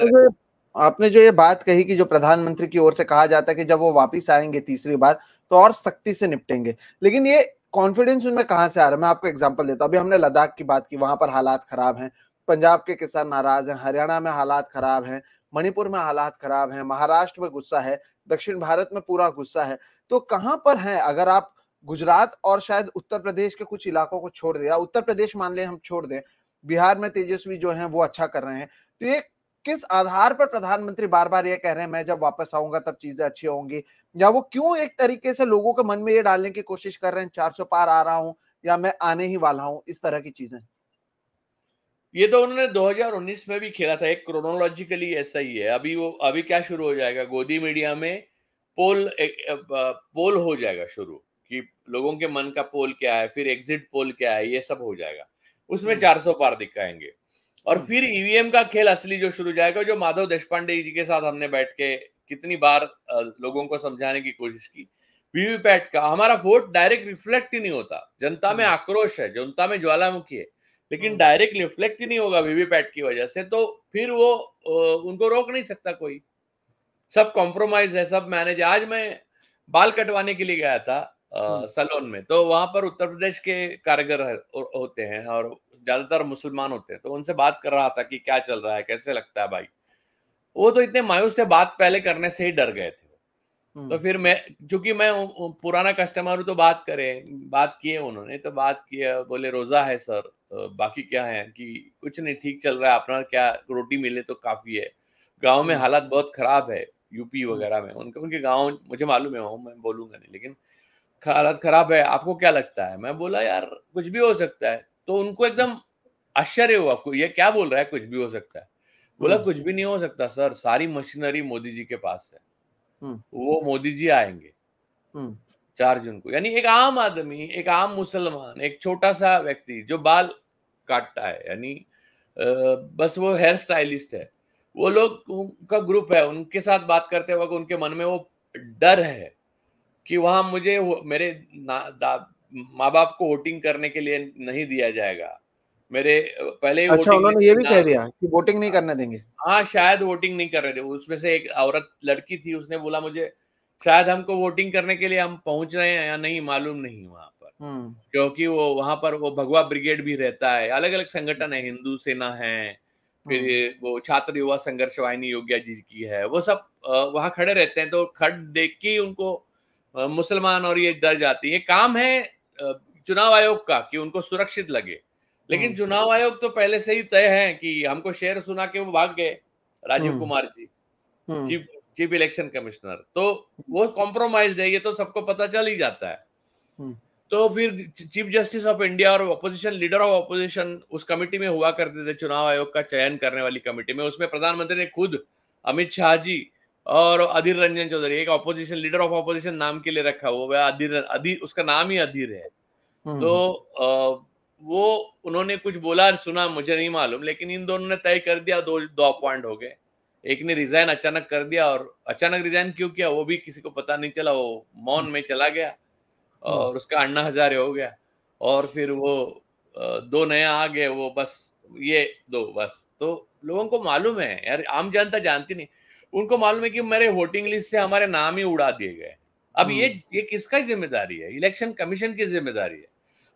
आपने जो ये बात कही कि जो प्रधानमंत्री की ओर से कहा जाता है कि जब वो वापिस आएंगे तीसरी बार तो और सख्ती से निपटेंगे लेकिन ये कॉन्फिडेंस उनमें कहाँ से आ रहा है मैं आपको एग्जाम्पल देता हूँ अभी हमने लद्दाख की बात की वहां पर हालात खराब हैं पंजाब के किसान नाराज हैं हरियाणा में हालात खराब हैं मणिपुर में हालात खराब हैं महाराष्ट्र में गुस्सा है दक्षिण भारत में पूरा गुस्सा है तो कहाँ पर है अगर आप गुजरात और शायद उत्तर प्रदेश के कुछ इलाकों को छोड़ दिया उत्तर प्रदेश मान लें हम छोड़ दें बिहार में तेजस्वी जो हैं वो अच्छा कर रहे हैं तो ये किस आधार पर प्रधानमंत्री बार बार ये कह रहे हैं मैं जब वापस आऊंगा तब चीजें अच्छी होंगी या वो क्यों एक तरीके से लोगों के मन में ये डालने की कोशिश कर रहे हैं चार पार आ रहा हूं या मैं आने ही वाला हूं इस तरह की चीजें ये तो उन्होंने 2019 में भी खेला था एक क्रोनोलॉजिकली ऐसा ही है अभी वो अभी क्या शुरू हो जाएगा गोदी मीडिया में पोल ए, पोल हो जाएगा शुरू कि लोगों के मन का पोल क्या है फिर एग्जिट पोल क्या है ये सब हो जाएगा उसमें 400 हम्म। पार दिखाएंगे और फिर ईवीएम e का खेल असली जो शुरू जाएगा जो माधव देशपांडे जी के साथ हमने बैठ के कितनी बार लोगों को समझाने की कोशिश की वीवीपैट का हमारा वोट डायरेक्ट रिफ्लेक्ट ही नहीं होता जनता में हम्म। आक्रोश है जनता में ज्वालामुखी है लेकिन डायरेक्ट हम्म। रिफ्लेक्ट ही नहीं होगा वीवीपैट की वजह से तो फिर वो उनको रोक नहीं सकता कोई सब कॉम्प्रोमाइज है सब मैनेज आज मैं बाल कटवाने के लिए गया था सलोन हम्म। में तो वहां पर उत्तर प्रदेश के कारगर होते हैं और ज़्यादातर मुसलमान होते हैं तो उनसे बात कर रहा था कि क्या चल रहा है कैसे लगता है भाई वो तो इतने मायूस थे बात पहले करने से ही डर गए थे तो हम्म। फिर मैं चूंकि मैं पुराना कस्टमर हूं तो बात करें बात किए उन्होंने तो बात किया बोले रोजा है सर बाकी क्या है कि कुछ नहीं ठीक चल रहा है अपना क्या रोटी मिले तो काफी है गांव में हम्म। हालात बहुत खराब है यूपी हम्म। वगैरह में उनके उनके गांव मुझे मालूम है वो मैं बोलूंगा नहीं लेकिन हालत खराब है आपको क्या लगता है मैं बोला यार कुछ भी हो सकता है तो उनको एकदम आश्चर्य हुआ ये क्या बोल रहा है कुछ भी हो सकता है बोला हम्म। कुछ भी नहीं हो सकता सर सारी मशीनरी मोदी जी के पास है हम्म। वो मोदी जी आएंगे हम्म। चार जून को यानी एक आम आदमी एक आम मुसलमान एक छोटा सा व्यक्ति जो बाल काटता है यानी बस वो हेयर स्टाइलिस्ट है वो लोग उनका ग्रुप है उनके साथ बात करते वक्त उनके मन में वो डर है कि वहां मुझे मेरे माँ बाप को वोटिंग करने के लिए नहीं दिया जाएगा मेरे पहले ही अच्छा उन्होंने ये भी कह दिया कि वोटिंग नहीं करने देंगे हाँ शायद वोटिंग नहीं रहे थे उसमें से एक औरत लड़की थी उसने बोला मुझे शायद हमको वोटिंग करने के लिए हम पहुंच रहे हैं या नहीं मालूम नहीं वहां पर हम्म। क्योंकि वो वहां पर वो भगवा ब्रिगेड भी रहता है अलग अलग संगठन है हिंदू सेना है फिर हम्म। वो छात्र युवा संघर्ष वाहिनी योग्या जी की है वो सब वहां खड़े रहते हैं तो खड़ देख के उनको मुसलमान और ये डर जाती है काम है चुनाव आयोग का कि उनको सुरक्षित लगे लेकिन हम्म। चुनाव आयोग तो पहले से ही तय है कि हमको शेर सुना के वो भाग गए राजीव हम्म। कुमार जी हम्म। चीफ चीफ इलेक्शन कमिश्नर तो वो कॉम्प्रोमाइज है ये तो सबको पता चल ही जाता है तो फिर चीफ जस्टिस ऑफ इंडिया और अपोजिशन लीडर ऑफ अपोजिशन उस कमेटी में हुआ करते थे चुनाव आयोग का चयन करने वाली कमेटी में उसमें प्रधानमंत्री ने खुद अमित शाह जी और अधीर रंजन चौधरी एक ऑपोजिशन लीडर ऑफ ऑपोजिशन नाम के लिए रखा वो अधीर अधीर उसका नाम ही अधीर है हम्म, तो हम्म। वो उन्होंने कुछ बोला सुना मुझे नहीं मालूम लेकिन इन दोनों ने तय कर दिया दो दो अपॉइंट हो गए एक ने रिजाइन अचानक कर दिया और अचानक रिजाइन क्यों किया वो भी किसी को पता नहीं चला वो मौन हम्म। में चला गया और उसका अन्ना हजारे हो गया और फिर वो दो नया आ गए वो बस ये दो बस तो लोगों को मालूम है यार आम जनता जानती नहीं उनको मालूम है कि मेरे वोटिंग लिस्ट से हमारे नाम ही उड़ा दिए गए अब ये हम्म। ये किसका जिम्मेदारी है इलेक्शन कमीशन की जिम्मेदारी है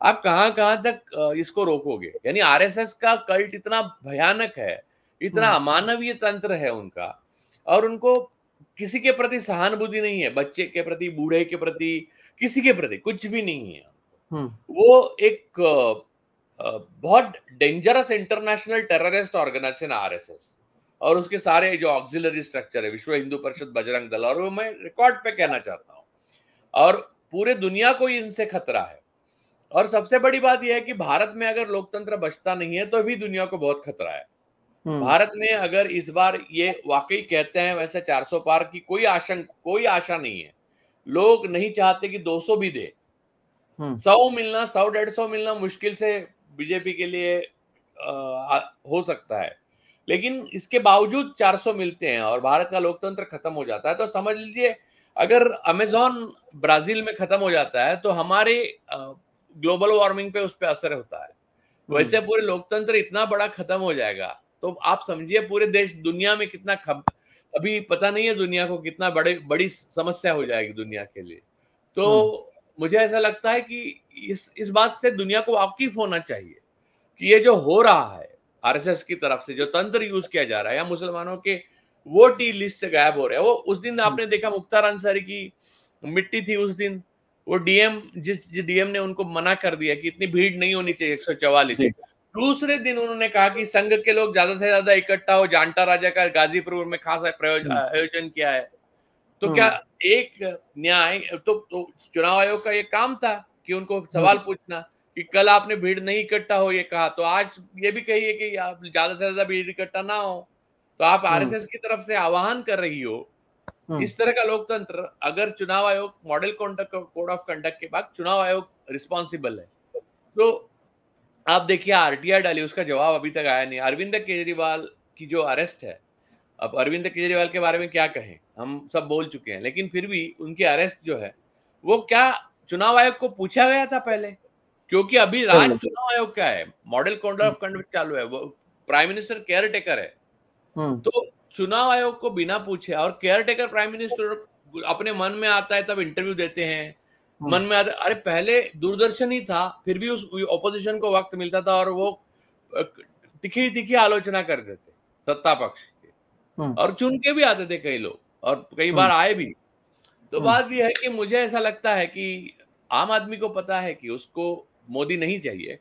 आप कहाँ कहाँ तक इसको रोकोगे यानी आरएसएस का कल्ट इतना भयानक है इतना हम्म। अमानवीय तंत्र है उनका और उनको किसी के प्रति सहानुभूति नहीं है बच्चे के प्रति बूढ़े के प्रति किसी के प्रति कुछ भी नहीं है हम्म। वो एक बहुत dangerous international terrorist organisation RSS और उसके सारे जो ऑक्सिलरी स्ट्रक्चर है विश्व हिंदू परिषद बजरंग दल और वो मैं रिकॉर्ड पे कहना चाहता हूँ और पूरे दुनिया को इनसे खतरा है और सबसे बड़ी बात यह है कि भारत में अगर लोकतंत्र बचता नहीं है तो भी दुनिया को बहुत खतरा है हम्म। भारत में अगर इस बार ये वाकई कहते हैं वैसे 400 पार की कोई आशंक कोई आशा नहीं है लोग नहीं चाहते कि 200 भी दे हम्म। सौ मिलना सौ डेढ़ सौ मिलना मुश्किल से बीजेपी के लिए आ, हो सकता है लेकिन इसके बावजूद 400 मिलते हैं और भारत का लोकतंत्र खत्म हो जाता है तो समझ लीजिए अगर अमेजोन ब्राजील में खत्म हो जाता है तो हमारे ग्लोबल वार्मिंग पे उस पर असर होता है हम्म। वैसे पूरे लोकतंत्र इतना बड़ा खत्म हो जाएगा तो आप समझिए पूरे देश दुनिया में कितना खब अभी पता नहीं है दुनिया को कितना बड़े बड़ी समस्या हो जाएगी दुनिया के लिए तो हम्म। मुझे ऐसा लगता है कि इस इस बात से दुनिया को वाकिफ होना चाहिए कि ये जो हो रहा है आरएसएस की तरफ से जो तंत्र यूज किया जा रहा है या मुसलमानों के वो टी लिस्ट से गायब हो रहे हैं वो उस दिन हम्म। आपने देखा मुख्तार अंसारी की मिट्टी थी उस दिन वो डीएम जिस डीएम ने उनको मना कर दिया कि इतनी भीड़ नहीं होनी चाहिए एक दूसरे दिन उन्होंने कहा कि संघ के लोग ज्यादा से ज्यादा इकट्ठा हो जानटा राजा का गाजीपुर में खास हम्म। आयोजन किया है तो हम्म। क्या एक न्याय तो, तो चुनाव आयोग का ये काम था कि उनको सवाल पूछना कि कल आपने भीड़ नहीं इकट्ठा हो ये कहा तो आज ये भी कहिए कि आप ज्यादा से ज्यादा भीड़ इकट्ठा ना हो तो आप हम्म। आरएसएस की तरफ से आह्वान कर रही हो हम्म। इस तरह का लोकतंत्र अगर चुनाव आयोग मॉडल कोड ऑफ कंडक्ट के बाद चुनाव आयोग रिस्पॉन्सिबल है तो आप देखिए आरटीआई डाली उसका जवाब अभी तक आया नहीं अरविंद केजरीवाल की जो अरेस्ट है अब अरविंद केजरीवाल के बारे में क्या कहें हम सब बोल चुके हैं लेकिन फिर भी उनकी अरेस्ट जो है वो क्या चुनाव आयोग को पूछा गया था पहले क्योंकि अभी राज्य चुनाव आयोग का है मॉडल कोड ऑफ कंडक्ट चालू है वो प्राइम मिनिस्टर केयर टेकर है हम्म। तो चुनाव आयोग को बिना पूछे और केयर टेकर प्राइम मिनिस्टर अपने मन में आता है तब इंटरव्यू देते हैं हम्म। मन में आता अरे पहले दूरदर्शन ही था फिर भी उस ओपोजिशन को वक्त मिलता था और वो तिखी तिखी आलोचना कर देते सत्ता पक्ष के हम्म। और चुन के भी आते थे कई लोग और कई बार आए भी तो बात यह है कि मुझे ऐसा लगता है कि आम आदमी को पता है कि उसको मोदी नहीं चाहिए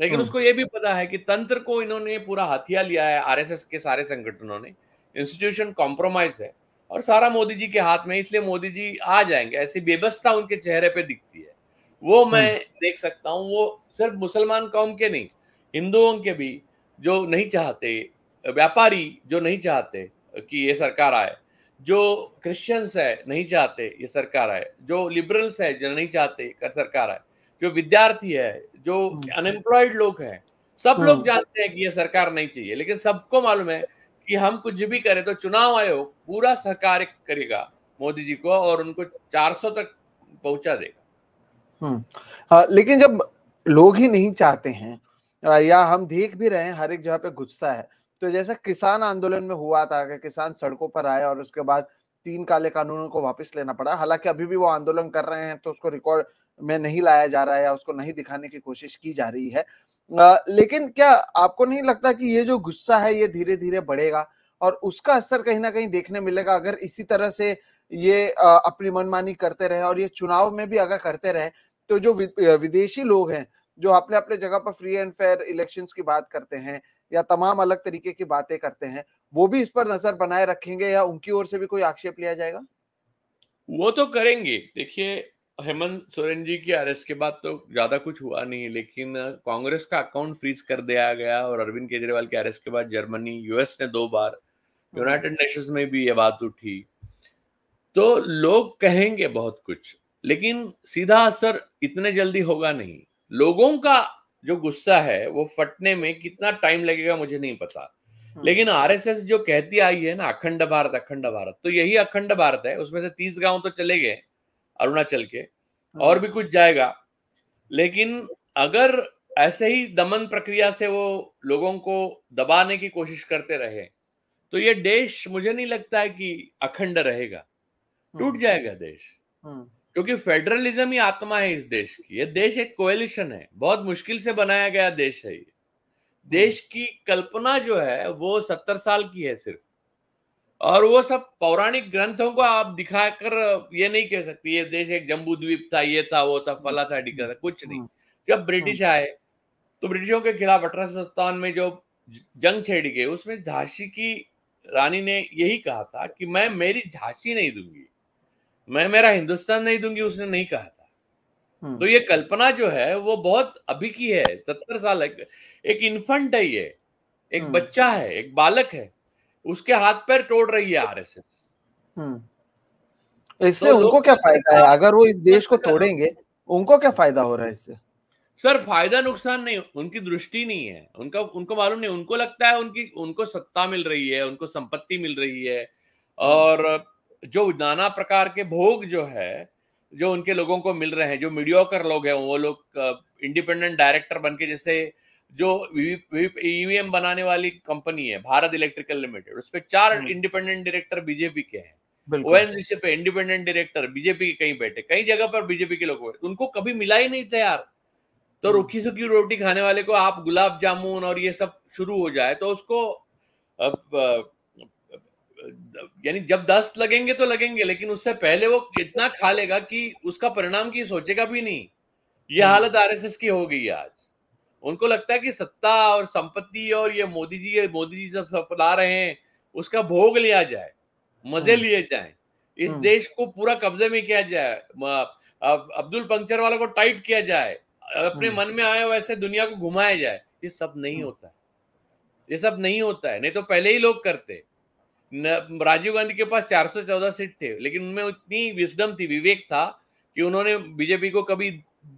लेकिन हाँ। उसको ये भी पता है कि तंत्र को इन्होंने पूरा हथिया लिया है आरएसएस के सारे संगठनों ने इंस्टीट्यूशन कॉम्प्रोमाइज है और सारा मोदी जी के हाथ में इसलिए मोदी जी आ जाएंगे ऐसी बेबस्ता उनके चेहरे पे दिखती है वो हाँ। मैं देख सकता हूँ वो सिर्फ मुसलमान कौम के नहीं हिंदुओं के भी जो नहीं चाहते व्यापारी जो नहीं चाहते कि ये सरकार आए जो क्रिश्चियंस है नहीं चाहते ये सरकार आए जो लिबरल्स है जो नहीं चाहते सरकार आए जो विद्यार्थी है जो अनएम्प्लॉयड हम्म। लोग हैं सब लोग हम्म। जानते हैं कि ये सरकार नहीं चाहिए लेकिन सबको मालूम है कि हम कुछ भी करें तो चुनाव आयोग पूरा सहकार करेगा मोदी जी को और उनको 400 तक पहुंचा देगा हम्म हाँ, लेकिन जब लोग ही नहीं चाहते हैं या हम देख भी रहे हैं हर एक जगह पे गुस्सा है तो जैसा किसान आंदोलन में हुआ था कि किसान सड़कों पर आए और उसके बाद तीन काले कानूनों को वापस लेना पड़ा हालांकि अभी भी वो आंदोलन कर रहे हैं तो उसको रिकॉर्ड में नहीं लाया जा रहा है या उसको नहीं दिखाने की कोशिश की जा रही है आ, लेकिन क्या आपको नहीं लगता कि ये जो गुस्सा है ये धीरे धीरे बढ़ेगा और उसका असर कहीं ना कहीं देखने मिलेगा अगर इसी तरह से ये आ, अपनी मनमानी करते रहे और ये चुनाव में भी अगर करते रहे तो जो विदेशी लोग हैं जो अपने अपने जगह पर फ्री एंड फेयर इलेक्शन की बात करते हैं या तमाम अलग तरीके की बातें करते हैं वो भी इस पर नजर बनाए रखेंगे या उनकी ओर से भी कोई आक्षेप लिया जाएगा वो तो करेंगे देखिए हेमंत सोरेन जी की अरेस्ट के बाद तो ज्यादा कुछ हुआ नहीं लेकिन कांग्रेस का अकाउंट फ्रीज कर दिया गया और अरविंद केजरीवाल के अरेस्ट के बाद जर्मनी यूएस ने दो बार यूनाइटेड हाँ। नेशंस में भी ये बात उठी तो लोग कहेंगे बहुत कुछ लेकिन सीधा असर इतने जल्दी होगा नहीं लोगों का जो गुस्सा है वो फटने में कितना टाइम लगेगा मुझे नहीं पता हाँ। लेकिन आरएसएस जो कहती आई है ना अखंड भारत अखंड भारत तो यही अखंड भारत है उसमें से तीस गांव तो चले गए अरुणाचल के हाँ। और भी कुछ जाएगा लेकिन अगर ऐसे ही दमन प्रक्रिया से वो लोगों को दबाने की कोशिश करते रहे तो ये देश मुझे नहीं लगता है कि अखंड रहेगा टूट हाँ। जाएगा देश हाँ। क्योंकि फेडरलिज्म ही आत्मा है इस देश की ये देश एक कोएलिशन है बहुत मुश्किल से बनाया गया देश है ये देश की कल्पना जो है वो सत्तर साल की है सिर्फ और वो सब पौराणिक ग्रंथों को आप दिखाकर ये नहीं कह सकती ये देश एक जम्बू द्वीप था ये था वो था फला था डिका था कुछ नहीं हाँ। जब ब्रिटिश हाँ। आए तो ब्रिटिशों के खिलाफ अठारह सौ में जो जंग छेड़ी गई उसमें झांसी की रानी ने यही कहा था कि मैं मेरी झांसी नहीं दूंगी मैं मेरा हिंदुस्तान नहीं दूंगी उसने नहीं कहा था हाँ। तो ये कल्पना जो है वो बहुत अभी की है सत्तर साल है एक इन्फंट है ये एक बच्चा है एक बालक है उसके हाथ पैर तोड़ रही है आरएसएस हम्म। इससे तो उनको क्या फायदा है अगर वो इस देश को तोड़ेंगे उनको क्या फायदा हो रहा है इससे सर फायदा नुकसान नहीं उनकी दृष्टि नहीं है उनका उनको मालूम नहीं उनको लगता है उनकी उनको सत्ता मिल रही है उनको संपत्ति मिल रही है हाँ। और जो नाना प्रकार के भोग जो है जो उनके लोगों को मिल रहे हैं जो मीडियोकर लोग हैं वो लोग इंडिपेंडेंट डायरेक्टर बन के जैसे जो ईवीएम e बनाने वाली कंपनी है भारत इलेक्ट्रिकल लिमिटेड उस पर चार इंडिपेंडेंट डायरेक्टर बीजेपी के हैं ओएनजीसी पे इंडिपेंडेंट डायरेक्टर बीजेपी के कहीं बैठे कई जगह पर बीजेपी के लोग उनको कभी मिला ही नहीं था यार तो हम्म। रुखी सुखी रोटी खाने वाले को आप गुलाब जामुन और ये सब शुरू हो जाए तो उसको यानी जब दस्त लगेंगे तो लगेंगे लेकिन उससे पहले वो इतना खा लेगा कि उसका परिणाम की सोचेगा भी नहीं ये हम्म। हालत आरएसएस की हो गई आज उनको लगता है कि सत्ता और संपत्ति और ये मोदी जी मोदी जी सब सफला रहे हैं उसका भोग लिया जाए मजे हम्म। लिए जाए इस हम्म। देश को पूरा कब्जे में किया जाए अब्दुल पंक्चर वाला को टाइट किया जाए अपने हम्म। मन में आए वैसे दुनिया को घुमाया जाए ये सब नहीं होता है ये सब नहीं होता है नहीं तो पहले ही लोग करते राजीव गांधी के पास 414 सीट थे लेकिन उनमें इतनी विस्डम थी विवेक था कि उन्होंने बीजेपी को कभी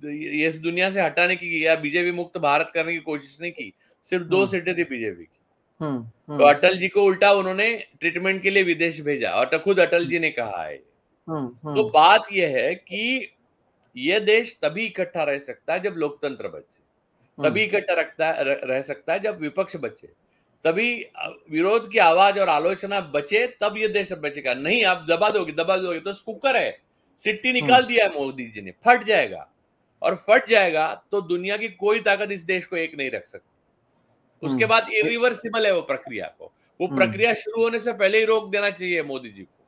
इस दुनिया से हटाने की या बीजेपी मुक्त भारत करने की कोशिश नहीं की सिर्फ दो हम्म। सीटें थी बीजेपी की हम्म, हम्म। तो अटल जी को उल्टा उन्होंने ट्रीटमेंट के लिए विदेश भेजा और खुद अटल जी ने कहा है तो बात यह है कि यह देश तभी इकट्ठा रह सकता है जब लोकतंत्र बचे तभी इकट्ठा रखता रह सकता है जब विपक्ष बचे तभी विरोध की आवाज और आलोचना बचे तब ये देश बचेगा नहीं आप दबा दोगे दबा दोगे तो कुकर है सिट्टी निकाल दिया है मोदी जी ने फट जाएगा और फट जाएगा तो दुनिया की कोई ताकत इस देश को एक नहीं रख सकती उसके हम्म। बाद इरिवर्सिबल है वो प्रक्रिया को वो हम्म। प्रक्रिया शुरू होने से पहले ही रोक देना चाहिए मोदी जी को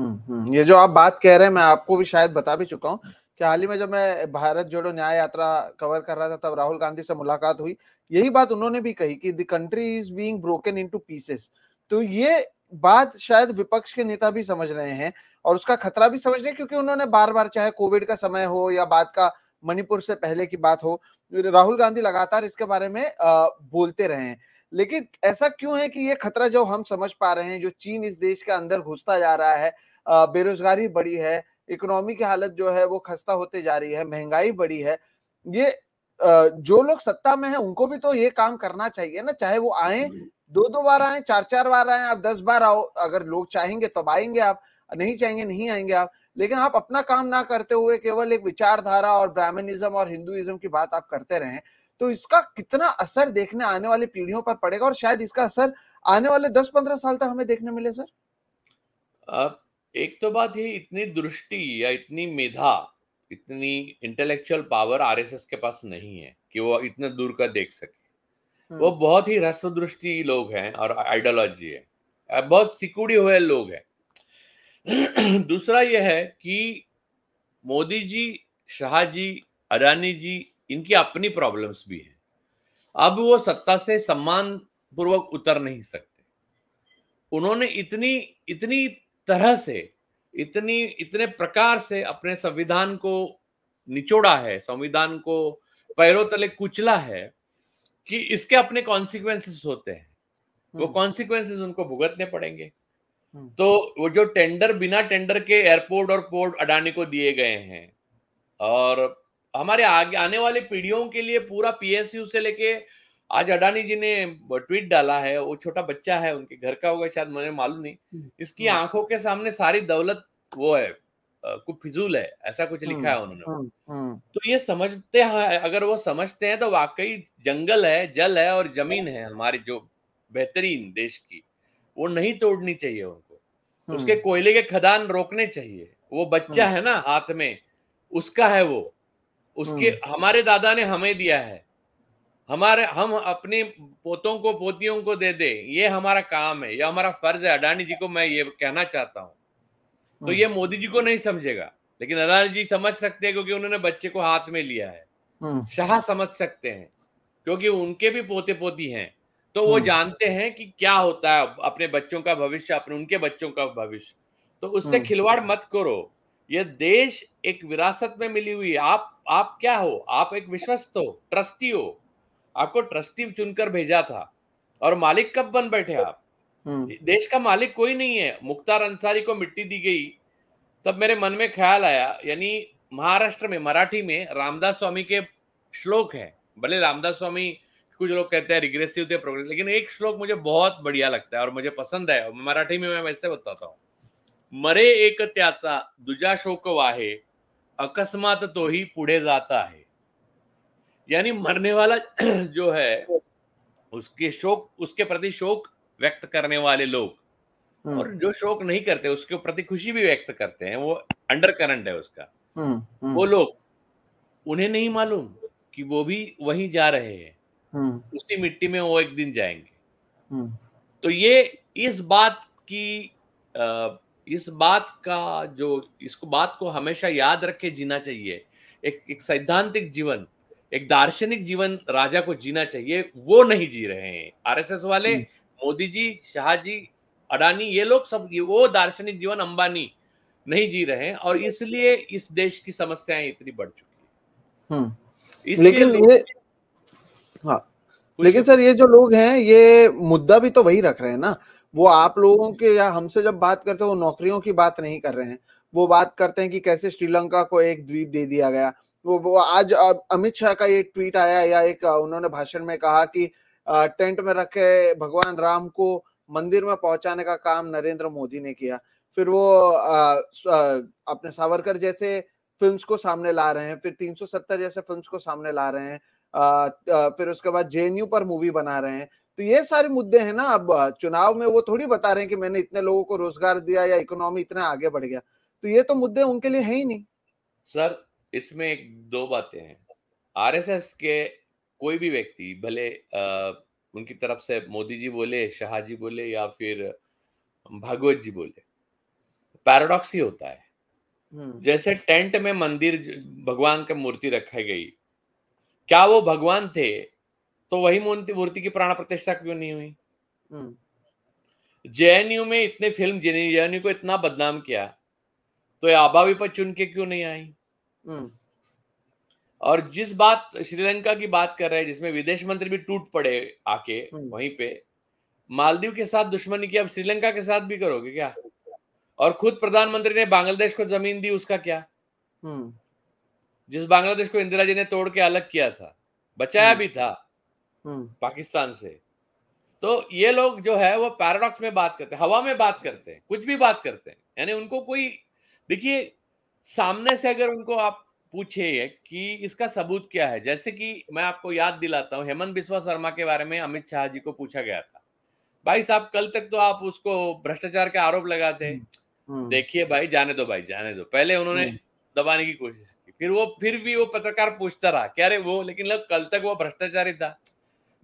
हम्म, ये जो आप बात कह रहे हैं मैं आपको भी शायद बता भी चुका हूँ कि हाल ही में जब मैं भारत जोड़ो न्याय यात्रा कवर कर रहा था तब राहुल गांधी से मुलाकात हुई यही बात उन्होंने भी कही कि the country is being broken into pieces तो ये बात शायद विपक्ष के नेता भी समझ रहे हैं और उसका खतरा भी समझ रहे हैं क्योंकि उन्होंने बार बार चाहे कोविड का समय हो या बाद का मणिपुर से पहले की बात हो राहुल गांधी लगातार इसके बारे में बोलते रहे हैं लेकिन ऐसा क्यों है कि ये खतरा जो हम समझ पा रहे हैं जो चीन इस देश के अंदर घुसता जा रहा है बेरोजगारी बढ़ी है इकोनॉमी की हालत जो है वो खस्ता होते जा रही है महंगाई बढ़ी है ये जो लोग सत्ता में है उनको भी तो ये काम करना चाहिए ना चाहे वो आए दो दो बार आए चार चार बार आए आप दस बार आओ अगर लोग चाहेंगे तब आएंगे आप नहीं चाहेंगे नहीं आएंगे आप लेकिन आप अपना काम ना करते हुए केवल एक विचारधारा और ब्राह्मणिज्म और हिंदुइज्म की बात आप करते रहे तो इसका कितना असर देखने आने वाली पीढ़ियों पर पड़ेगा और शायद इसका असर आने वाले दस पंद्रह साल तक हमें देखने मिले सर आप एक तो बात ये इतनी दृष्टि या इतनी मेधा इतनी इंटेलेक्चुअल पावर आरएसएस के पास नहीं है कि वो इतने दूर का देख सके वो हम्म। बहुत ही रस दृष्टि लोग हैं और आइडियोलॉजी है बहुत सिकुड़ी हुए लोग हैं दूसरा यह है कि मोदी जी शाह जी अडानी जी इनकी अपनी प्रॉब्लम्स भी हैं अब वो सत्ता से सम्मान पूर्वक उतर नहीं सकते उन्होंने इतनी इतनी तरह से इतनी इतने प्रकार से अपने संविधान को निचोड़ा है संविधान को पैरों तले कुचला है कि इसके अपने कॉन्सिक्वेंसेस होते हैं वो कॉन्सिक्वेंसेस हम्म। उनको भुगतने पड़ेंगे हम्म। तो वो जो टेंडर बिना टेंडर के एयरपोर्ट और पोर्ट अडानी को दिए गए हैं और हमारे आगे आने वाले पीढ़ियों के लिए पूरा पीएसयू से लेके आज अडानी जी ने ट्वीट डाला है वो छोटा बच्चा है उनके घर का होगा शायद मुझे मालूम नहीं हम्म। इसकी हाँ। आंखों के सामने सारी दौलत वो है कुछ फिजूल है ऐसा कुछ लिखा है हम्म, उन्होंने तो ये समझते हैं अगर वो समझते हैं तो वाकई जंगल है जल है और जमीन है हमारी जो बेहतरीन देश की वो नहीं तोड़नी चाहिए उनको हम्म। उसके कोयले के खदान रोकने चाहिए वो बच्चा हम्म। है ना हाथ में उसका है वो उसके हम्म। हमारे दादा ने हमें दिया है हमारे हम अपने पोतों को पोतियों को दे दे ये हमारा काम है यह हमारा फर्ज है अडानी जी को मैं ये कहना चाहता हूँ तो ये मोदी जी को नहीं समझेगा लेकिन अडानी जी समझ सकते हैं क्योंकि उन्होंने बच्चे को हाथ में लिया है शाह समझ सकते हैं क्योंकि उनके भी पोते पोती हैं तो वो जानते हैं कि क्या होता है अपने बच्चों का भविष्य अपने उनके बच्चों का भविष्य तो उससे खिलवाड़ मत करो ये देश एक विरासत में मिली हुई आप आप क्या हो आप एक विश्वस्त हो ट्रस्टी हो आपको ट्रस्टी चुनकर भेजा था और मालिक कब बन बैठे तो आप देश का मालिक कोई नहीं है मुख्तार अंसारी को मिट्टी दी गई तब मेरे मन में ख्याल आया यानी महाराष्ट्र में मराठी में रामदास स्वामी के श्लोक है भले रामदास स्वामी कुछ लोग कहते हैं रिग्रेसिव थे प्रोग्रेस लेकिन एक श्लोक मुझे बहुत बढ़िया लगता है और मुझे पसंद है मराठी में मैं वैसे बताता हूँ मरे एक त्याचा दुजा शोक वाहे अकस्मात तो ही पुढे जाता है यानी मरने वाला जो है उसके शोक उसके प्रति शोक व्यक्त करने वाले लोग हम्म। और जो शोक नहीं करते उसके प्रति खुशी भी व्यक्त करते हैं वो अंडर करंट है उसका हम्म, हम्म। वो लोग उन्हें नहीं मालूम कि वो भी वहीं जा रहे हैं हम्म। उसी मिट्टी में वो एक दिन जाएंगे हम्म। तो ये इस बात की इस बात का जो इसको बात को हमेशा याद रखे जीना चाहिए एक एक सैद्धांतिक जीवन एक दार्शनिक जीवन राजा को जीना चाहिए वो नहीं जी रहे हैं आरएसएस वाले हम्म। मोदी जी शाह जी अडानी ये लोग सब ये वो दार्शनिक जीवन अंबानी नहीं जी रहे हैं और इसलिए इस देश की समस्याएं इतनी बढ़ चुकी है लेकिन ये हाँ लेकिन सर ये जो लोग हैं ये मुद्दा भी तो वही रख रहे हैं ना वो आप लोगों हम्म। के या हमसे जब बात करते वो नौकरियों की बात नहीं कर रहे हैं वो बात करते हैं कि कैसे श्रीलंका को एक द्वीप दे दिया गया वो, वो आज अमित शाह का ये ट्वीट आया या एक उन्होंने भाषण में कहा कि टेंट में रखे भगवान राम को मंदिर में पहुंचाने का काम नरेंद्र मोदी ने किया फिर वो अपने सावरकर जैसे फिल्म्स को सामने ला रहे हैं फिर 370 जैसे फिल्म्स को सामने ला रहे हैं फिर उसके बाद जे पर मूवी बना रहे हैं तो ये सारे मुद्दे हैं ना अब चुनाव में वो थोड़ी बता रहे हैं कि मैंने इतने लोगों को रोजगार दिया या इकोनॉमी इतना आगे बढ़ गया तो ये तो मुद्दे उनके लिए है ही नहीं सर इसमें एक दो बातें हैं आरएसएस के कोई भी व्यक्ति भले आ, उनकी तरफ से मोदी जी बोले शाह जी बोले या फिर भागवत जी बोले पैराडॉक्स ही होता है हम्म। जैसे टेंट में मंदिर भगवान का मूर्ति रखी गई क्या वो भगवान थे तो वही मूर्ति मूर्ति की प्राण प्रतिष्ठा क्यों नहीं हुई हम्म। जेएनयू में इतने फिल्म जिन्हें जेएनयू को इतना बदनाम किया तो ये आबावी पर चुन के क्यों नहीं आई हम्म। और जिस बात श्रीलंका की बात कर रहे हैं जिसमें विदेश मंत्री भी टूट पड़े आके हम्म। वहीं पे मालदीव के साथ दुश्मनी की अब श्रीलंका के साथ भी करोगे क्या और खुद प्रधानमंत्री ने बांग्लादेश को जमीन दी उसका क्या जिस बांग्लादेश को इंदिरा जी ने तोड़ के अलग किया था बचाया हम्म। भी था हम्म। पाकिस्तान से तो ये लोग जो है वो पैराडॉक्स में बात करते हैं हवा में बात करते हैं कुछ भी बात करते हैं यानी उनको कोई देखिए सामने से अगर उनको आप पूछे कि इसका सबूत क्या है जैसे कि मैं आपको याद दिलाता हूँ हेमंत बिस्वा शर्मा के बारे में अमित शाह जी को पूछा गया था भाई साहब कल तक तो आप उसको भ्रष्टाचार के आरोप लगाते हम्म। देखिए भाई जाने दो भाई जाने दो पहले उन्होंने दबाने की कोशिश फिर वो फिर भी वो पत्रकार पूछता रहा क्या रे वो लेकिन लग कल तक वो भ्रष्टाचारी था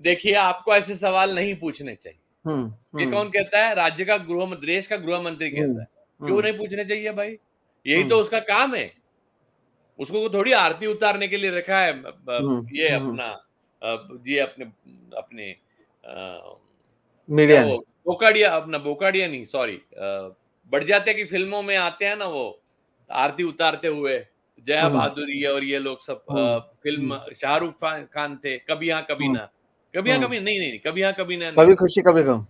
देखिए आपको ऐसे सवाल नहीं पूछने चाहिए हुँ, हम्म, हुँ. हम्म। कौन कहता है राज्य का गृह देश का गृह मंत्री हम्म, कहता है क्यों नहीं पूछने चाहिए भाई यही तो उसका काम है उसको थोड़ी आरती उतारने के लिए रखा है ये अपना ये अपने अपने मीडिया बोकाडिया अपना बोकाडिया नहीं सॉरी बढ़ जाते की फिल्मों में आते हैं ना वो आरती उतारते हुए जया हाँ। बहादुरी और ये लोग सब हाँ। फिल्म शाहरुख खान थे कभी यहाँ कभी हाँ। ना कभी यहाँ कभी नहीं नहीं कभी यहाँ कभी ना कभी खुशी कभी गम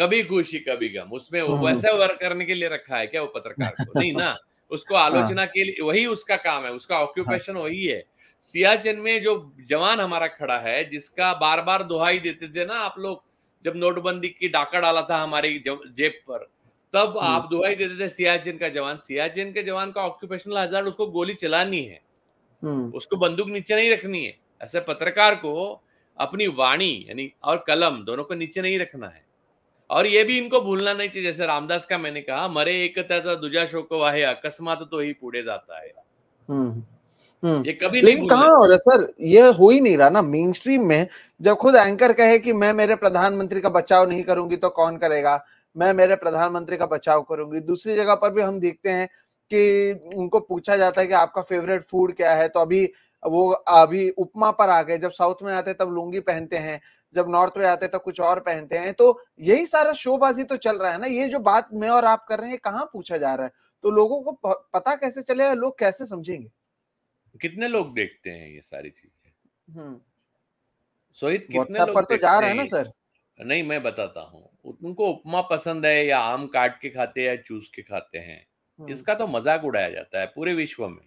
कभी खुशी कभी गम उसमें वैसे वर्क करने के लिए रखा है क्या वो पत्रकार को नहीं ना उसको आलोचना के लिए वही उसका काम है उसका ऑक्यूपेशन वही है सियाचिन में जो जवान हमारा खड़ा है जिसका बार बार दुहाई देते थे ना आप लोग जब नोटबंदी की डाका डाला था हमारी जेब पर तब हम्म। आप दुआई देते थे सियाचिन का जवान सियाचिन के जवान का ऑक्यूपेशनल हजार उसको गोली चलानी है हम्म। उसको बंदूक नीचे नहीं रखनी है ऐसे पत्रकार को अपनी वाणी यानी और कलम दोनों को नीचे नहीं रखना है और ये भी इनको भूलना नहीं चाहिए जैसे रामदास का मैंने कहा मरे एक त्याचा दुजा शोक वाहे अकस्मात तो ही पूरे जाता है हम्म, ये कभी नहीं कहा और सर ये हो ही नहीं रहा ना मेन स्ट्रीम में जब खुद एंकर कहे कि मैं मेरे प्रधानमंत्री का बचाव नहीं करूंगी तो कौन करेगा मैं मेरे प्रधानमंत्री का बचाव करूंगी दूसरी जगह पर भी हम देखते हैं कि उनको पूछा जाता है कि आपका फेवरेट फूड क्या है तो अभी वो अभी उपमा पर आ गए जब साउथ में आते तब लुंगी पहनते हैं जब नॉर्थ में आते तब कुछ और पहनते हैं तो यही सारा शोबाजी तो चल रहा है ना ये जो बात मैं और आप कर रहे हैं कहाँ पूछा जा रहा है तो लोगों को पता कैसे चले लोग कैसे समझेंगे कितने लोग देखते हैं ये सारी चीजें हम्म। सोहित कितने लोग पर तो जा रहे हैं ना सर नहीं मैं बताता हूँ उनको उपमा पसंद है या आम काट के खाते हैं या चूस के खाते हैं इसका तो मजाक उड़ाया जाता है पूरे विश्व में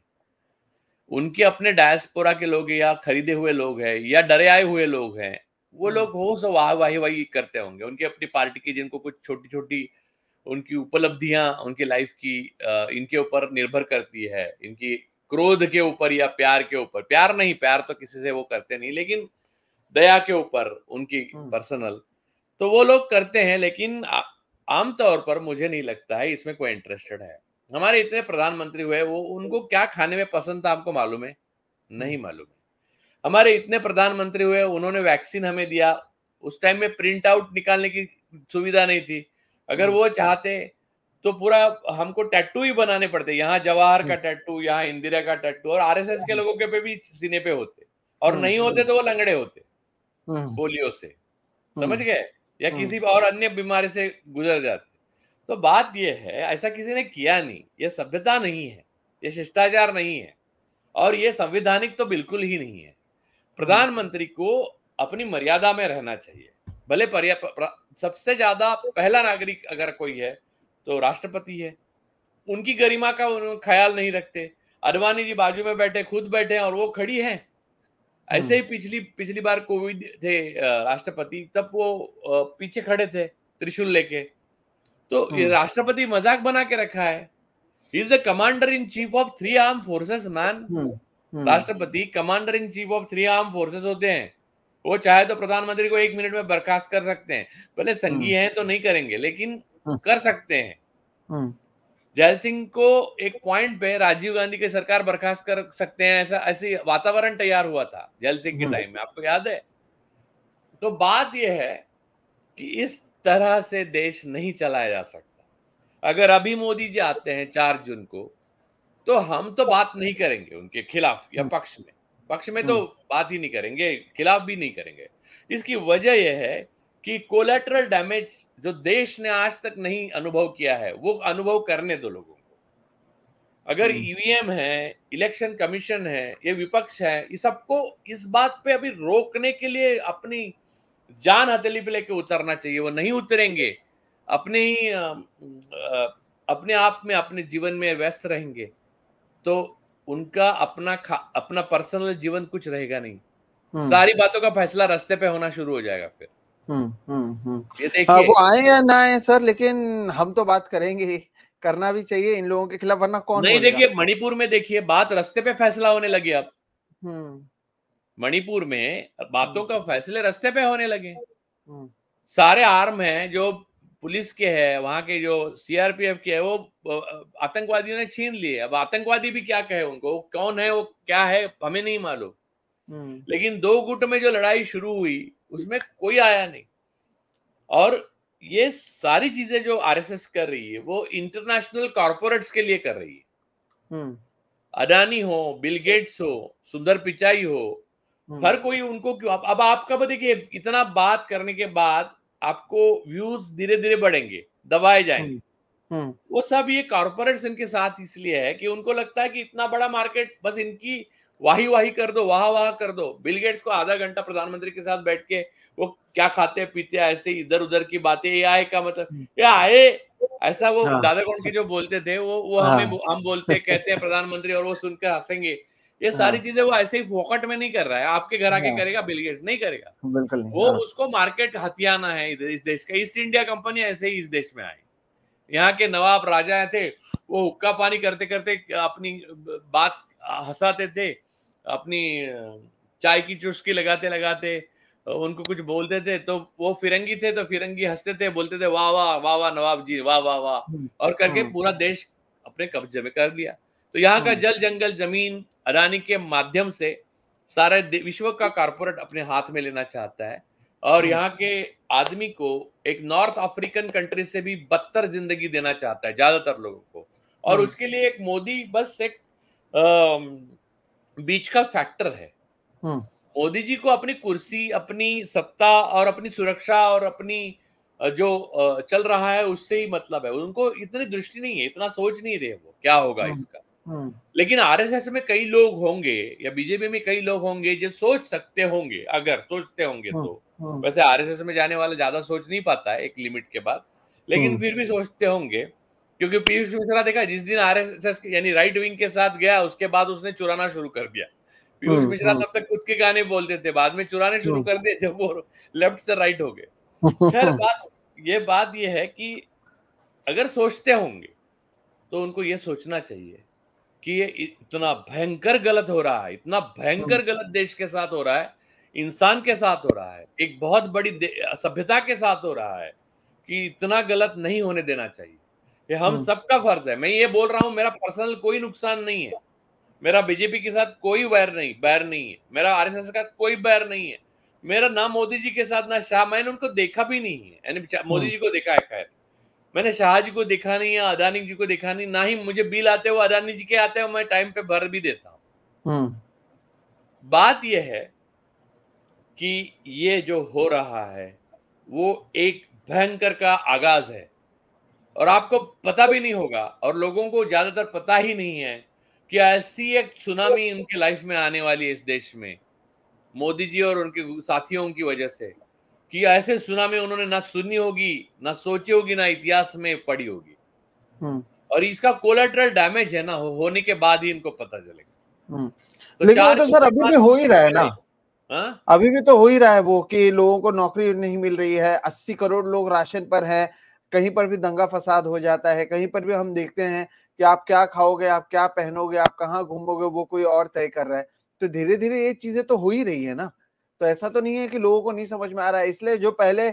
उनके अपने डायस्पोरा के लोग या खरीदे हुए लोग हैं या डरे आए हुए लोग हैं वो लोग हो सो वाह वाही वाही करते होंगे उनकी अपनी पार्टी की जिनको कुछ छोटी छोटी उनकी उपलब्धियां उनकी लाइफ की इनके ऊपर निर्भर करती है इनकी क्रोध के ऊपर या प्यार के ऊपर प्यार नहीं प्यार तो किसी से वो करते नहीं लेकिन दया के ऊपर उनकी पर्सनल तो वो लोग करते हैं लेकिन आमतौर पर मुझे नहीं लगता है इसमें कोई इंटरेस्टेड है हमारे इतने प्रधानमंत्री हुए वो उनको क्या खाने में पसंद था आपको मालूम है नहीं हम्म। मालूम है हमारे इतने प्रधानमंत्री हुए उन्होंने वैक्सीन हमें दिया उस टाइम में प्रिंट आउट निकालने की सुविधा नहीं थी अगर हम्म। वो चाहते तो पूरा हमको टैटू ही बनाने पड़ते यहाँ जवाहर का टैटू हम्म। यहाँ इंदिरा का टैटू और आरएसएस के लोगों के पे भी सीने पे होते और नहीं होते तो वो लंगड़े होते बोलियों से समझ गए या हाँ। किसी और अन्य बीमारी से गुजर जाते तो बात यह है ऐसा किसी ने किया नहीं यह सभ्यता नहीं है यह शिष्टाचार नहीं है और यह संविधानिक तो बिल्कुल ही नहीं है प्रधानमंत्री को अपनी मर्यादा में रहना चाहिए भले सबसे ज्यादा पहला नागरिक अगर कोई है तो राष्ट्रपति है उनकी गरिमा का ख्याल नहीं रखते अडवाणी जी बाजू में बैठे खुद बैठे और वो खड़ी हैं ऐसे ही हम्म। पिछली पिछली बार कोविड थे राष्ट्रपति तब वो पीछे खड़े थे त्रिशूल लेके तो ये हम्म। राष्ट्रपति मजाक बना के रखा है is the commander in chief of three arm forces मैन राष्ट्रपति commander in chief of three arm forces होते हैं वो चाहे तो प्रधानमंत्री को एक मिनट में बर्खास्त कर सकते हैं पहले संघी हम्म। हैं तो नहीं करेंगे लेकिन कर सकते हैं जयल सिंह को एक पॉइंट पे राजीव गांधी की सरकार बर्खास्त कर सकते हैं ऐसा ऐसे वातावरण तैयार हुआ था जयल सिंह के टाइम हम्म। में आपको याद है तो बात यह है कि इस तरह से देश नहीं चलाया जा सकता अगर अभी मोदी जी आते हैं चार जून को तो हम तो बात नहीं करेंगे उनके खिलाफ या हम्म। पक्ष में पक्ष में तो हम्म। बात ही नहीं करेंगे खिलाफ भी नहीं करेंगे इसकी वजह यह है कि कोलेटरल डैमेज जो देश ने आज तक नहीं अनुभव किया है वो अनुभव करने दो लोगों को अगर ईवीएम हम्म। e है इलेक्शन कमीशन है ये विपक्ष है ये सबको इस बात पे अभी रोकने के लिए अपनी जान हथेली पे लेके उतरना चाहिए वो नहीं उतरेंगे अपने ही अपने आप में अपने जीवन में व्यस्त रहेंगे तो उनका अपना अपना पर्सनल जीवन कुछ रहेगा नहीं हम्म। सारी बातों का फैसला रास्ते पे होना शुरू हो जाएगा फिर हम्म हम्म, हम्म। हाँ, वो आए या ना आए सर लेकिन हम तो बात करेंगे करना भी चाहिए इन लोगों के खिलाफ वरना कौन नहीं देखिए मणिपुर में देखिए बात रस्ते पे फैसला होने लगे अब हम्म। मणिपुर में बातों हम्म। का फैसले रस्ते पे होने लगे सारे आर्म हैं जो पुलिस के है वहां के जो सीआरपीएफ के है वो आतंकवादियों ने छीन लिए अब आतंकवादी भी क्या कहे उनको कौन है वो क्या है हमें नहीं मालूम लेकिन दो गुट में जो लड़ाई शुरू हुई उसमें कोई आया नहीं और ये सारी चीजें जो आरएसएस कर रही है वो इंटरनेशनल कॉर्पोरेट्स के लिए कर रही है हम्म। अडानी हो बिल गेट्स हो सुंदर पिचाई हो हम्म। हर कोई उनको क्यों अब आप, आपका देखिए इतना बात करने के बाद आपको व्यूज धीरे धीरे बढ़ेंगे दबाए जाएंगे हम्म। वो सब ये कॉर्पोरेट्स इनके साथ इसलिए है कि उनको लगता है कि इतना बड़ा मार्केट बस इनकी वाही वाही कर दो वाह वाह कर दो बिल गेट्स को आधा घंटा प्रधानमंत्री के साथ बैठ के वो क्या खाते पीते ऐसे इधर उधर की बातें ये आए का मतलब हम्म। ये आए ऐसा वो हाँ। दादा कौन के जो बोलते थे वो वो हाँ। हमें हम बोलते कहते हैं प्रधानमंत्री और वो सुनकर हंसेंगे ये हाँ। सारी चीजें वो ऐसे ही फोकट में नहीं कर रहा है आपके घर आके हाँ। करेगा बिल गेट्स नहीं करेगा बिल्कुल नहीं, वो हाँ। उसको मार्केट हथियाना है इधर इस देश का ईस्ट इंडिया कंपनी ऐसे ही इस देश में आई यहाँ के नवाब राजा थे वो हुक्का पानी करते करते अपनी बात हंसाते थे अपनी चाय की चुस्की लगाते लगाते उनको कुछ बोलते थे तो वो फिरंगी थे तो फिरंगी हंसते थे बोलते थे वाह वाह वाह वाह नवाब जी वाह वाह वाह हम्म, और करके हाँ। पूरा देश अपने कब्जे में कर लिया तो यहाँ का हाँ। जल जंगल जमीन अडानी के माध्यम से सारे विश्व का कारपोरेट अपने हाथ में लेना चाहता है और हाँ। यहाँ के आदमी को एक नॉर्थ अफ्रीकन कंट्री से भी बदतर जिंदगी देना चाहता है ज्यादातर लोगों को और उसके लिए एक मोदी बस एक आ, बीच का फैक्टर है हम्म। मोदी जी को अपनी कुर्सी अपनी सत्ता और अपनी सुरक्षा और अपनी जो चल रहा है उससे ही मतलब है उनको इतनी दृष्टि नहीं है इतना सोच नहीं रहे वो क्या होगा हम्म। इसका हम्म। लेकिन आरएसएस में कई लोग होंगे या बीजेपी में कई लोग होंगे जो सोच सकते होंगे अगर सोचते होंगे तो वैसे आरएसएस में जाने वाला ज्यादा सोच नहीं पाता है एक लिमिट के बाद लेकिन फिर भी सोचते होंगे क्योंकि पीयूष मिश्रा देखा जिस दिन आरएसएस यानी राइट विंग के साथ गया उसके बाद उसने चुराना शुरू कर दिया पीयूष हम्म, मिश्रा हम्म। तब तक खुद के गाने बोलते थे बाद में चुराने शुरू हम्म। कर दिए जब वो लेफ्ट से राइट हो गए खैर बात ये बात ये है कि अगर सोचते होंगे तो उनको ये सोचना चाहिए कि ये इतना भयंकर गलत हो रहा है इतना भयंकर गलत देश के साथ हो रहा है इंसान के साथ हो रहा है एक बहुत बड़ी सभ्यता के साथ हो रहा है कि इतना गलत नहीं होने देना चाहिए ये हम हाँ। सबका फर्ज है मैं ये बोल रहा हूँ मेरा पर्सनल कोई नुकसान नहीं है मेरा बीजेपी के साथ कोई बैर नहीं बैर नहीं है मेरा आरएसएस के साथ कोई बैर नहीं है मेरा ना मोदी जी के साथ ना शाह मैंने उनको देखा भी नहीं है यानी हाँ। मोदी जी को देखा है खैर मैंने शाह जी को देखा नहीं है अदानी जी को देखा नहीं ना ही मुझे बिल आते हुए अदानी जी के आते हुए मैं टाइम पे भर भी देता हूँ हाँ। बात यह है कि ये जो हो रहा है वो एक भयंकर का आगाज है और आपको पता भी नहीं होगा और लोगों को ज्यादातर पता ही नहीं है कि ऐसी एक सुनामी इनके लाइफ में आने वाली है इस देश में मोदी जी और उनके साथियों की वजह से कि ऐसे सुनामी उन्होंने ना सुनी होगी ना सोची होगी ना इतिहास में पढ़ी होगी हम्म। और इसका कोलेट्रल डैमेज है ना हो, होने के बाद ही इनको पता चलेगा हम्म। तो लेकिन तो सर अभी भी हो ही रहा है ना हा? अभी भी तो हो ही रहा है वो कि लोगों को नौकरी नहीं मिल रही है अस्सी करोड़ लोग राशन पर हैं कहीं पर भी दंगा फसाद हो जाता है कहीं पर भी हम देखते हैं कि आप क्या खाओगे आप क्या पहनोगे आप कहाँ घूमोगे वो कोई और तय कर रहा है तो धीरे धीरे ये चीजें तो हो ही रही है ना तो ऐसा तो नहीं है कि लोगों को नहीं समझ में आ रहा है इसलिए जो पहले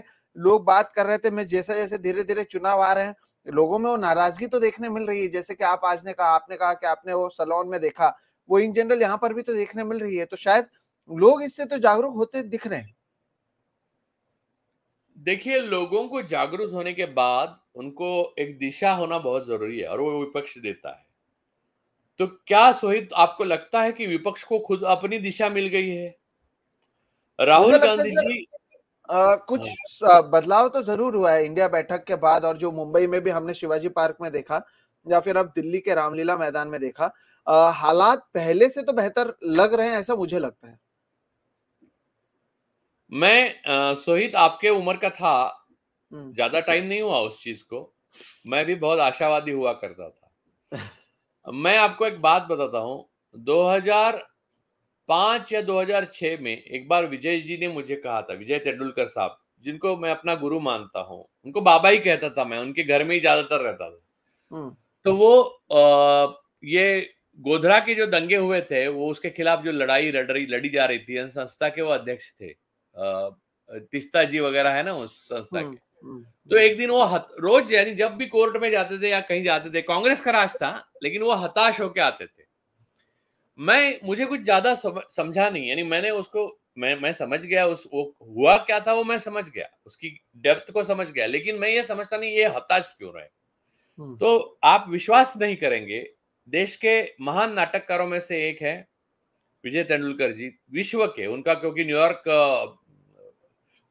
लोग बात कर रहे थे मैं जैसे जैसे धीरे धीरे चुनाव आ रहे हैं लोगों में वो नाराजगी तो देखने मिल रही है जैसे कि आप आज ने कहा आपने कहा कि आपने वो सलोन में देखा वो इन जनरल यहाँ पर भी तो देखने मिल रही है तो शायद लोग इससे तो जागरूक होते दिख रहे हैं देखिए लोगों को जागरूक होने के बाद उनको एक दिशा होना बहुत जरूरी है और वो विपक्ष देता है तो क्या सोहित आपको लगता है कि विपक्ष को खुद अपनी दिशा मिल गई है राहुल गांधी जी आ, कुछ हाँ। बदलाव तो जरूर हुआ है इंडिया बैठक के बाद और जो मुंबई में भी हमने शिवाजी पार्क में देखा या फिर अब दिल्ली के रामलीला मैदान में देखा हालात पहले से तो बेहतर लग रहे हैं ऐसा मुझे लगता है मैं सोहित आपके उम्र का था हम्म। ज्यादा टाइम नहीं हुआ उस चीज को मैं भी बहुत आशावादी हुआ करता था मैं आपको एक बात बताता हूं 2005 या 2006 में एक बार विजय जी ने मुझे कहा था विजय तेंदुलकर साहब जिनको मैं अपना गुरु मानता हूँ उनको बाबा ही कहता था मैं उनके घर में ही ज्यादातर रहता था हम्म। तो वो आ, ये गोधरा के जो दंगे हुए थे वो उसके खिलाफ जो लड़ाई लड़ रही लड़ी जा रही थी संस्था के वो अध्यक्ष थे तिस्ता जी वगैरह है ना उस संस्था हम्म, के हम्म, तो हम्म। एक दिन वो रोज यानी जब भी कोर्ट में जाते थे या कहीं जाते थे कांग्रेस का राज था लेकिन वो हताश होके आते थे मैं मुझे कुछ ज्यादा समझा नहीं यानी मैंने उसको मैं मैं समझ गया उस वो हुआ क्या था वो मैं समझ गया उसकी डेप्थ को समझ गया लेकिन मैं ये समझता नहीं ये हताश क्यों रहे तो आप विश्वास नहीं करेंगे देश के महान नाटककारों में से एक है विजय तेंदुलकर जी विश्व के उनका क्योंकि न्यूयॉर्क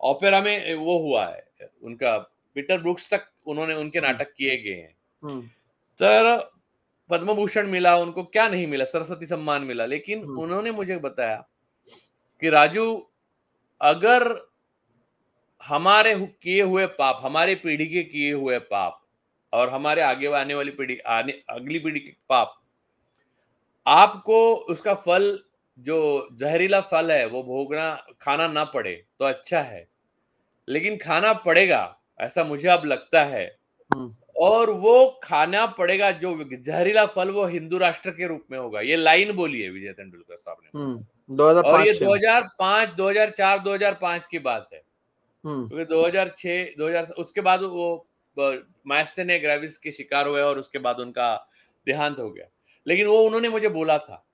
ओपेरा में वो हुआ है उनका पीटर ब्रुक्स तक उन्होंने उनके हम्म। नाटक किए गए हैं हम्म। तर भूषण मिला उनको क्या नहीं मिला सरस्वती सम्मान मिला लेकिन हम्म। उन्होंने मुझे बताया कि राजू अगर हमारे किए हुए पाप हमारे पीढ़ी के किए हुए पाप और हमारे आगे आने वाली पीढ़ी आने अगली पीढ़ी के पाप आपको उसका फल जो जहरीला फल है वो भोगना खाना ना पड़े तो अच्छा है लेकिन खाना पड़ेगा ऐसा मुझे अब लगता है हम्म। और वो खाना पड़ेगा जो जहरीला फल वो हिंदू राष्ट्र के रूप में होगा ये लाइन बोली है विजय तेंदुलकर साहब ने हम्म, दो और ये 2005 2004 2005 की बात है हम्म। क्योंकि 2006 2000 उसके बाद वो मायस्तेने ग्रेविस के शिकार हुए और उसके बाद उनका देहांत हो गया लेकिन वो उन्होंने मुझे बोला था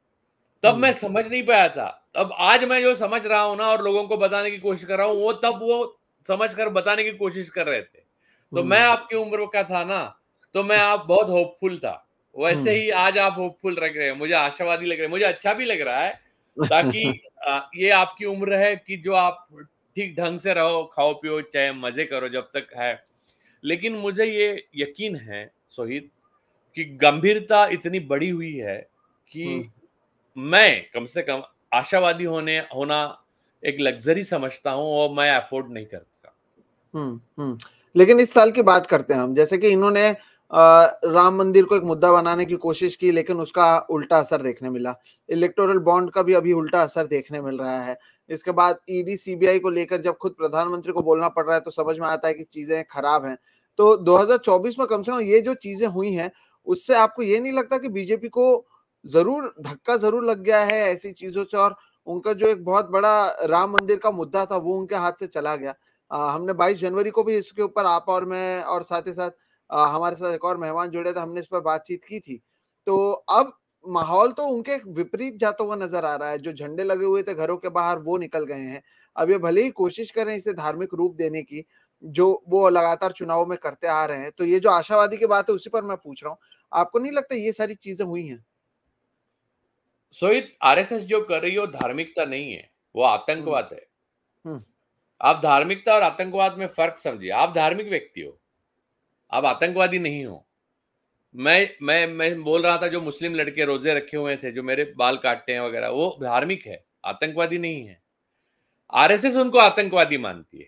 तब मैं समझ नहीं पाया था अब आज मैं जो समझ रहा हूँ ना और लोगों को बताने की कोशिश कर रहा हूँ वो तब वो समझ कर बताने की कोशिश कर रहे थे तो हम्म। मैं आपकी उम्र का था ना तो मैं आप बहुत होपफुल था वैसे हम्म। ही आज आप होपफुल रख रहे हैं मुझे आशावादी लग रहे हैं मुझे अच्छा भी लग रहा है ताकि ये आपकी उम्र है कि जो आप ठीक ढंग से रहो खाओ पियो चाहे मजे करो जब तक है लेकिन मुझे ये यकीन है सोहित कि गंभीरता इतनी बड़ी हुई है कि हम्म। मैं कम से कम आशावादी होने होना एक लग्जरी समझता हूँ और मैं अफोर्ड नहीं करता हम्म, हम्म लेकिन इस साल की बात करते हैं हम जैसे कि इन्होंने राम मंदिर को एक मुद्दा बनाने की कोशिश की लेकिन उसका उल्टा असर देखने मिला इलेक्टोरल बॉन्ड का भी अभी उल्टा असर देखने मिल रहा है इसके बाद ईडी सीबीआई को लेकर जब खुद प्रधानमंत्री को बोलना पड़ रहा है तो समझ में आता है कि चीजें खराब हैं तो 2024 में कम से कम ये जो चीजें हुई हैं उससे आपको ये नहीं लगता कि बीजेपी को जरूर धक्का जरूर लग गया है ऐसी चीजों से और उनका जो एक बहुत बड़ा राम मंदिर का मुद्दा था वो उनके हाथ से चला गया हमने 22 जनवरी को भी इसके ऊपर आप और मैं और साथ ही साथ हमारे साथ एक और मेहमान जुड़े थे हमने इस पर बातचीत की थी तो अब माहौल तो उनके विपरीत जाता हुआ नजर आ रहा है जो झंडे लगे हुए थे घरों के बाहर वो निकल गए हैं अब ये भले ही कोशिश करें इसे धार्मिक रूप देने की जो वो लगातार चुनाव में करते आ रहे हैं तो ये जो आशावादी की बात है उसी पर मैं पूछ रहा हूँ आपको नहीं लगता ये सारी चीजें हुई हैं सोहित आरएसएस जो कर रही है वो धार्मिकता नहीं है वो आतंकवाद है आप धार्मिकता और आतंकवाद में फर्क समझिए आप धार्मिक व्यक्ति हो आप आतंकवादी नहीं हो मैं मैं मैं बोल रहा था जो मुस्लिम लड़के रोजे रखे हुए थे जो मेरे बाल काटते हैं वगैरह वो धार्मिक है आतंकवादी नहीं है आरएसएस उनको आतंकवादी मानती है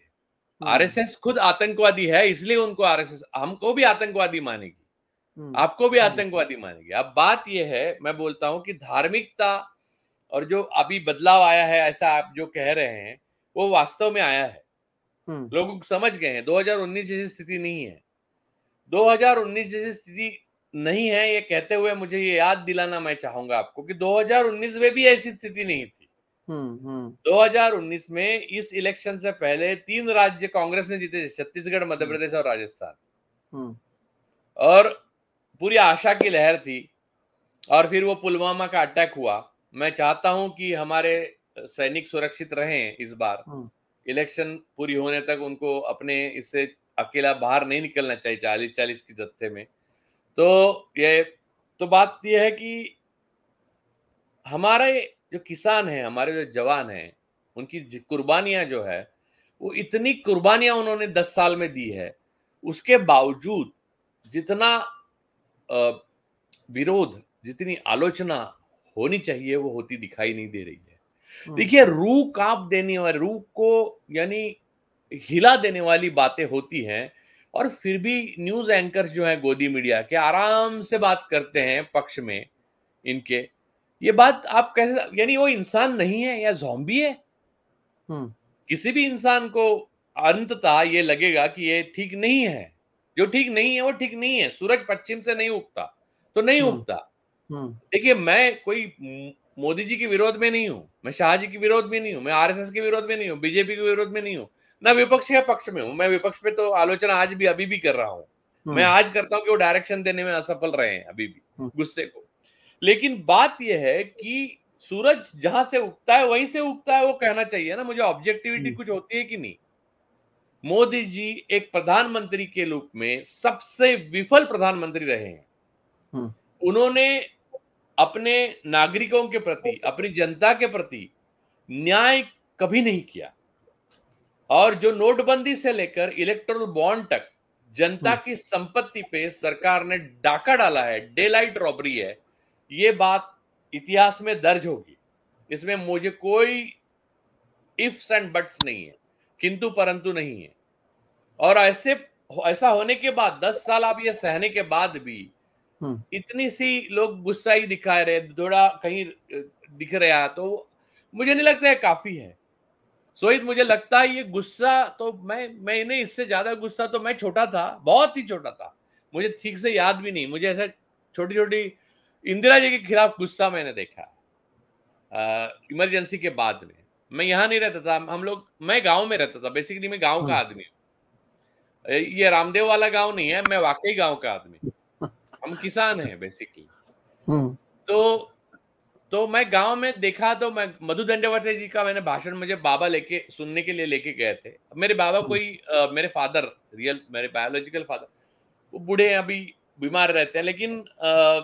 हम्म। आरएसएस खुद आतंकवादी है इसलिए उनको आरएसएस हमको भी आतंकवादी मानेगी हम्म। आपको भी हाँ आतंकवादी मानेगी अब बात यह है मैं बोलता हूं कि धार्मिकता और जो अभी बदलाव आया है ऐसा आप जो कह रहे हैं वो वास्तव में आया है हम्म। लोग समझ गए हैं 2019 जैसी स्थिति नहीं है 2019 जैसी स्थिति नहीं है ये कहते हुए मुझे ये याद दिलाना मैं चाहूंगा आपको कि 2019 में भी ऐसी स्थिति नहीं थी हम्म हम्म 2019 में इस इलेक्शन से पहले तीन राज्य कांग्रेस ने जीते छत्तीसगढ़ मध्य हम्म। प्रदेश और राजस्थान हम्म। और पूरी आशा की लहर थी और फिर वो पुलवामा का अटैक हुआ मैं चाहता हूं कि हमारे सैनिक सुरक्षित रहे इस बार हम्म। इलेक्शन पूरी होने तक उनको अपने इससे अकेला बाहर नहीं निकलना चाहिए चालीस चालीस के जत्थे में तो ये तो बात यह है कि हमारे जो किसान हैं हमारे जो जवान हैं उनकी कुर्बानियां जो है वो इतनी कुर्बानियां उन्होंने दस साल में दी है उसके बावजूद जितना विरोध जितनी आलोचना होनी चाहिए वो होती दिखाई नहीं दे रही है हाँ। देखिए रूह कांप देने वाले रूह को यानी हिला देने वाली बातें होती हैं और फिर भी न्यूज एंकर जो है गोदी मीडिया के आराम से बात करते हैं पक्ष में इनके ये बात आप कैसे यानी वो इंसान नहीं है या जॉम्बी है किसी भी इंसान को अंततः ये लगेगा कि ये ठीक नहीं है जो ठीक नहीं है वो ठीक नहीं है सूरज पश्चिम से नहीं उगता तो नहीं उगता देखिए मैं कोई मोदी जी के विरोध में नहीं हूं मैं शाह जी के विरोध में नहीं हूं मैं आरएसएस के विरोध में नहीं हूं बीजेपी के विरोध में नहीं हूं ना विपक्ष के पक्ष में हूं मैं विपक्ष पे तो आलोचना आज भी अभी भी कर रहा हूं हम्म। मैं आज करता हूं कि वो डायरेक्शन देने में असफल रहे हैं अभी भी हम्म। गुस्से को लेकिन बात यह है कि सूरज जहां से उगता है वहीं से उगता है वो कहना चाहिए ना मुझे ऑब्जेक्टिविटी हम्म। कुछ होती है कि नहीं मोदी जी एक प्रधानमंत्री के रूप में सबसे विफल प्रधानमंत्री रहे हैं उन्होंने अपने नागरिकों के प्रति अपनी जनता के प्रति न्याय कभी नहीं किया और जो नोटबंदी से लेकर इलेक्ट्रल बॉन्ड तक जनता हम्म। की संपत्ति पे सरकार ने डाका डाला है डे लाइट रॉबरी है ये बात इतिहास में दर्ज होगी इसमें मुझे कोई इफ्स एंड बट्स नहीं है किंतु परंतु नहीं है और ऐसे ऐसा होने के बाद दस साल आप ये सहने के बाद भी हम्म। इतनी सी लोग गुस्सा ही दिखा रहे थोड़ा कहीं दिख रहा तो मुझे नहीं लगता है काफी है सोहित मुझे लगता है ये गुस्सा तो मैं मैंने इससे ज्यादा गुस्सा तो मैं छोटा था बहुत ही छोटा था मुझे ठीक से याद भी नहीं मुझे ऐसा छोटी छोटी इंदिरा जी के खिलाफ गुस्सा मैंने देखा इमरजेंसी के बाद में मैं यहाँ नहीं रहता था हम लोग मैं गांव में रहता था बेसिकली मैं गांव का हाँ। आदमी हूँ ये रामदेव वाला गांव नहीं है मैं वाकई गांव का आदमी हम किसान हैं बेसिकली हम्म। तो तो मैं गांव में देखा तो मैं मधु दंडवते जी का मैंने भाषण मुझे बाबा लेके सुनने के लिए लेके गए थे मेरे बाबा हम्म। कोई आ, मेरे फादर रियल मेरे बायोलॉजिकल फादर वो बूढ़े हैं अभी बीमार रहते हैं लेकिन आ,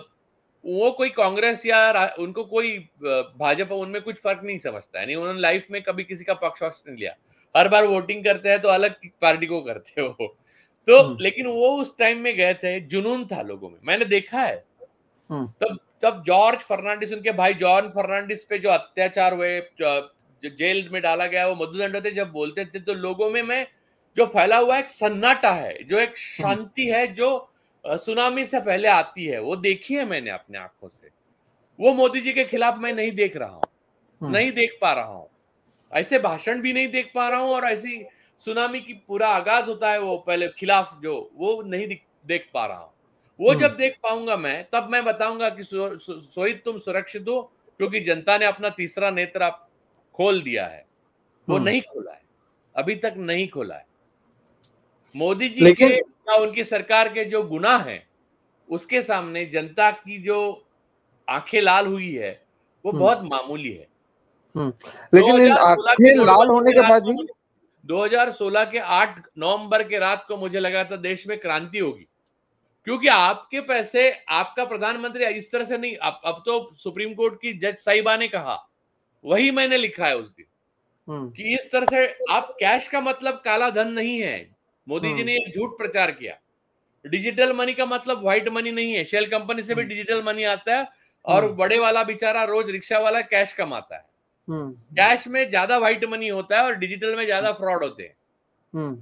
वो कोई कांग्रेस या उनको कोई भाजपा उनमें कुछ फर्क नहीं समझता है उन्होंने लाइफ में कभी किसी का पक्ष वक्ष नहीं लिया हर बार वोटिंग करते हैं तो अलग पार्टी को करते हो तो हम्म। लेकिन वो उस टाइम में गए थे जुनून था लोगों में मैंने देखा है हम्म। तब तब जॉर्ज फर्नांडिस उनके भाई जॉन फर्नांडिस पे जो अत्याचार हुए जो, जो जेल में डाला गया वो मधुदंड थे जब बोलते थे तो लोगों में मैं जो फैला हुआ एक सन्नाटा है जो एक हम्म। शांति है जो सुनामी से पहले आती है वो देखी है मैंने अपने आंखों से वो मोदी जी के खिलाफ मैं नहीं देख रहा हूँ नहीं देख पा रहा हूँ ऐसे भाषण भी नहीं देख पा रहा हूँ और ऐसी सुनामी की पूरा आगाज होता है वो पहले खिलाफ जो वो नहीं देख पा रहा हूं वो हम्म। जब देख पाऊंगा मैं तब मैं बताऊंगा कि सोहित तुम सुरक्षित हो क्योंकि जनता ने अपना तीसरा नेत्र आप खोल दिया है वो हम्म। नहीं खोला है अभी तक नहीं खोला है मोदी जी के या उनकी सरकार के जो गुना है उसके सामने जनता की जो आंखें लाल हुई है वो हम्म। बहुत मामूली है लेकिन आंखें लाल होने के बाद भी 2016 के 8 नवंबर के रात को मुझे लगा था देश में क्रांति होगी क्योंकि आपके पैसे आपका प्रधानमंत्री इस तरह से नहीं अब अब तो सुप्रीम कोर्ट की जज साहिबा ने कहा वही मैंने लिखा है उस दिन हम्म। कि इस तरह से आप कैश का मतलब काला धन नहीं है मोदी जी हम्म। ने झूठ प्रचार किया डिजिटल मनी का मतलब व्हाइट मनी नहीं है शेल कंपनी से भी हम्म। डिजिटल मनी आता है और बड़े वाला बेचारा रोज रिक्शा वाला कैश कमाता है हम्म। कैश में ज्यादा व्हाइट मनी होता है और डिजिटल में ज्यादा फ्रॉड होते हैं हम्म।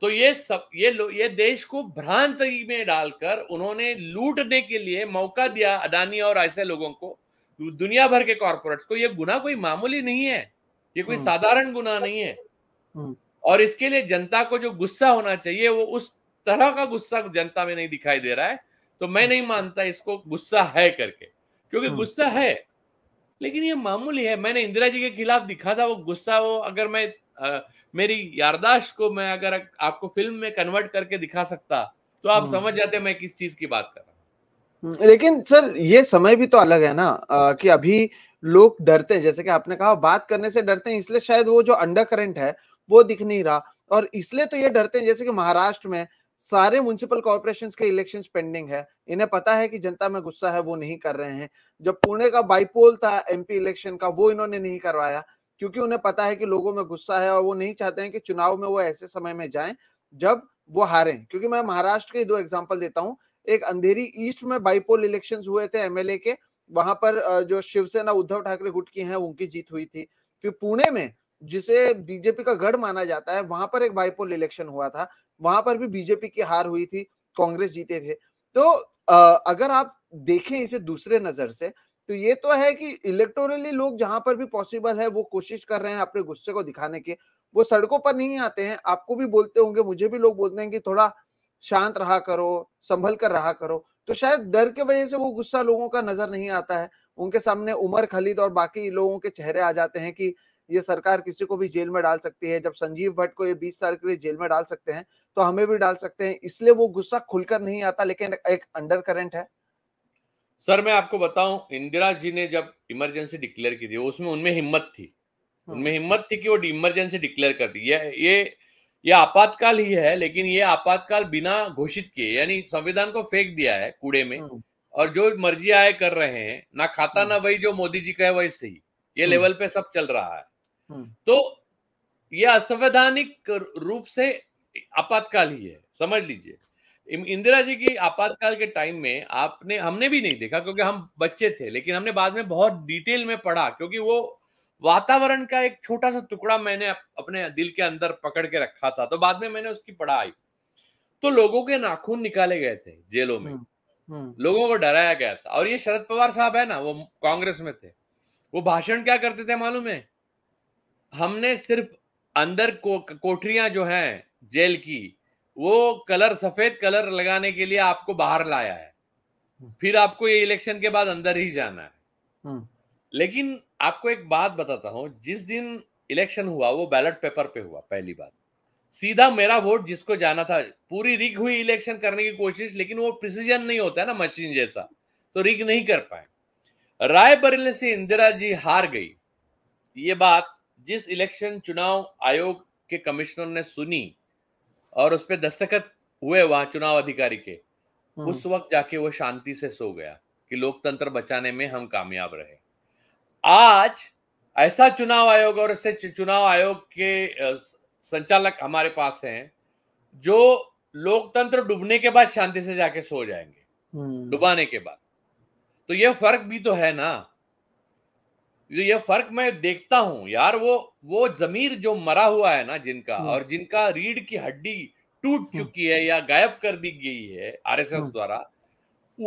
तो ये सब ये ये देश को भ्रांत में डालकर उन्होंने लूटने के लिए मौका दिया अडानी और ऐसे लोगों को दुनिया भर के कॉरपोरेट को ये गुना कोई मामूली नहीं है ये कोई हम्म। साधारण गुना नहीं है और इसके लिए जनता को जो गुस्सा होना चाहिए वो उस तरह का गुस्सा जनता में नहीं दिखाई दे रहा है तो मैं नहीं मानता इसको गुस्सा है करके क्योंकि गुस्सा है लेकिन ये मामूली है मैंने इंदिरा जी के खिलाफ दिखा था वो गुस्सा वो अगर मैं आ, मेरी यारदाश्त को मैं अगर आपको फिल्म में कन्वर्ट करके दिखा सकता तो आप हम्म। समझ जाते मैं किस चीज की बात कर रहा हूँ हम्म, लेकिन सर ये समय भी तो अलग है ना आ, कि अभी लोग डरते हैं जैसे कि आपने कहा बात करने से डरते हैं इसलिए शायद वो जो अंडर करंट है वो दिख नहीं रहा और इसलिए तो ये डरते हैं जैसे कि महाराष्ट्र में सारे म्यूनसिपल कॉर्पोरेशन के इलेक्शन पेंडिंग है इन्हें पता है कि जनता में गुस्सा है वो नहीं कर रहे हैं जब पुणे का बाइपोल था एमपी इलेक्शन का वो इन्होंने नहीं करवाया क्योंकि उन्हें पता है कि लोगों में गुस्सा है और वो नहीं चाहते हैं कि चुनाव में वो ऐसे समय में जाए जब वो हारे क्योंकि मैं महाराष्ट्र के दो एग्जाम्पल देता हूँ एक अंधेरी ईस्ट में बाइपोल इलेक्शन हुए थे एमएलए के वहां पर जो शिवसेना उद्धव ठाकरे गुट की है उनकी जीत हुई थी फिर पुणे में जिसे बीजेपी का गढ़ माना जाता है वहां पर एक बाइपोल इलेक्शन हुआ था वहां पर भी बीजेपी की हार हुई थी कांग्रेस जीते थे तो अगर आप देखें इसे दूसरे नजर से तो ये तो है कि इलेक्टोरली लोग जहां पर भी पॉसिबल है वो कोशिश कर रहे हैं अपने गुस्से को दिखाने की वो सड़कों पर नहीं आते हैं आपको भी बोलते होंगे मुझे भी लोग बोलते हैं कि थोड़ा शांत रहा करो संभल कर रहा करो तो शायद डर के वजह से वो गुस्सा लोगों का नजर नहीं आता है उनके सामने उमर खलीद और बाकी लोगों के चेहरे आ जाते हैं कि ये सरकार किसी को भी जेल में डाल सकती है जब संजीव भट्ट को ये बीस साल के लिए जेल में डाल सकते हैं तो हमें भी डाल सकते हैं इसलिए वो गुस्सा खुलकर नहीं आता लेकिन एक अंडर करेंट है सर मैं आपको बताऊं इंदिरा जी ने जब इमरजेंसी डिक्लेयर की थी उसमें उनमें हिम्मत थी हाँ। उनमें हिम्मत थी कि वो इमरजेंसी डिक्लेयर कर दी ये ये ये आपातकाल ही है लेकिन ये आपातकाल बिना घोषित किए यानी संविधान को फेंक दिया है कूड़े में हाँ। और जो मर्जी आए कर रहे हैं ना खाता हाँ। ना वही जो मोदी जी का है वही सही ये लेवल पे सब चल रहा है तो ये असंवैधानिक रूप से आपातकाल ही है समझ लीजिए इंदिरा जी की आपातकाल के टाइम में आपने हमने भी नहीं देखा क्योंकि हम बच्चे थे लेकिन हमने बाद में बहुत डिटेल में पढ़ा क्योंकि वो वातावरण का एक छोटा सा टुकड़ा मैंने अपने दिल के अंदर पकड़ के रखा था तो बाद में मैंने उसकी पढ़ाई तो लोगों के नाखून निकाले गए थे जेलों में हम्म, हम्म। लोगों को डराया गया था और ये शरद पवार साहब है ना वो कांग्रेस में थे वो भाषण क्या करते थे मालूम है हमने सिर्फ अंदर को कोठरियां जो हैं जेल की वो कलर सफेद कलर लगाने के लिए आपको बाहर लाया है हम्म। फिर आपको ये इलेक्शन के बाद अंदर ही जाना है हम्म। लेकिन आपको एक बात बताता हूं जिस दिन इलेक्शन हुआ वो बैलेट पेपर पे हुआ पहली बात सीधा मेरा वोट जिसको जाना था पूरी रिग हुई इलेक्शन करने की कोशिश लेकिन वो प्रिसीजन नहीं होता है ना मशीन जैसा तो रिग नहीं कर पाए रायबरेली से इंदिरा जी हार गई ये बात जिस इलेक्शन चुनाव आयोग के कमिश्नर ने सुनी और उस पर दस्तखत हुए वहां चुनाव अधिकारी के हम्म। उस वक्त जाके वो शांति से सो गया कि लोकतंत्र बचाने में हम कामयाब रहे आज ऐसा चुनाव आयोग और इससे चुनाव आयोग के संचालक हमारे पास हैं जो लोकतंत्र डूबने के बाद शांति से जाके सो जाएंगे हम्म। डुबाने के बाद तो यह फर्क भी तो है ना ये फर्क मैं देखता हूं यार वो वो जमीर जो मरा हुआ है ना जिनका हम्म। और जिनका रीढ़ की हड्डी टूट हम्म। चुकी है या गायब कर दी गई है आरएसएस हम्म। द्वारा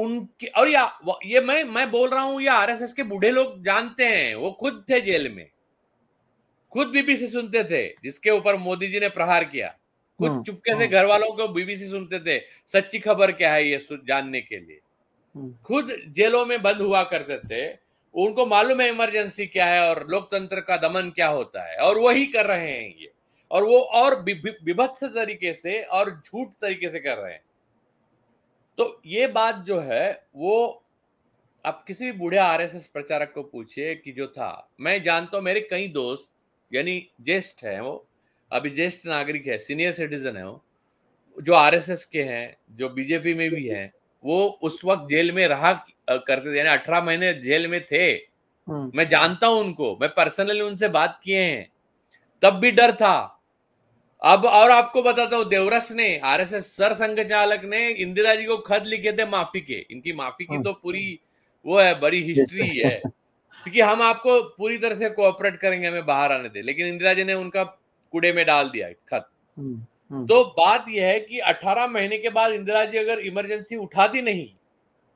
उनके और या ये मैं मैं बोल रहा हूं ये आरएसएस के बूढ़े लोग जानते हैं वो खुद थे जेल में खुद बीबीसी सुनते थे जिसके ऊपर मोदी जी ने प्रहार किया खुद चुपके से घर वालों को बीबीसी सुनते थे सच्ची खबर क्या है ये जानने के लिए खुद जेलों में बंद हुआ करते थे उनको मालूम है इमरजेंसी क्या है और लोकतंत्र का दमन क्या होता है और वही कर रहे हैं ये और वो और विभत्स तरीके से और झूठ तरीके से कर रहे हैं तो ये बात जो है वो आप किसी भी बूढ़े आरएसएस प्रचारक को पूछिए कि जो था मैं जानता हूं मेरे कई दोस्त यानी ज्येष्ठ है वो अभी ज्येष्ठ नागरिक है सीनियर सिटीजन है वो जो आरएसएस के हैं जो बीजेपी में भी हैं वो उस वक्त जेल में रहा करते थे अठारह महीने जेल में थे हम्म। मैं जानता हूं उनको मैं पर्सनली उनसे बात किए हैं तब भी डर था अब और आपको बताता हूं देवरस ने आरएसएस सर संघ चालक ने इंदिरा जी को खत लिखे थे माफी के इनकी माफी की हम्म। तो पूरी वो है बड़ी हिस्ट्री तो है क्योंकि हम आपको पूरी तरह से कोऑपरेट करेंगे हमें बाहर आने दे लेकिन इंदिरा जी ने उनका कूड़े में डाल दिया खत हम्म, तो बात यह है कि 18 महीने के बाद इंदिरा जी अगर इमरजेंसी उठाती नहीं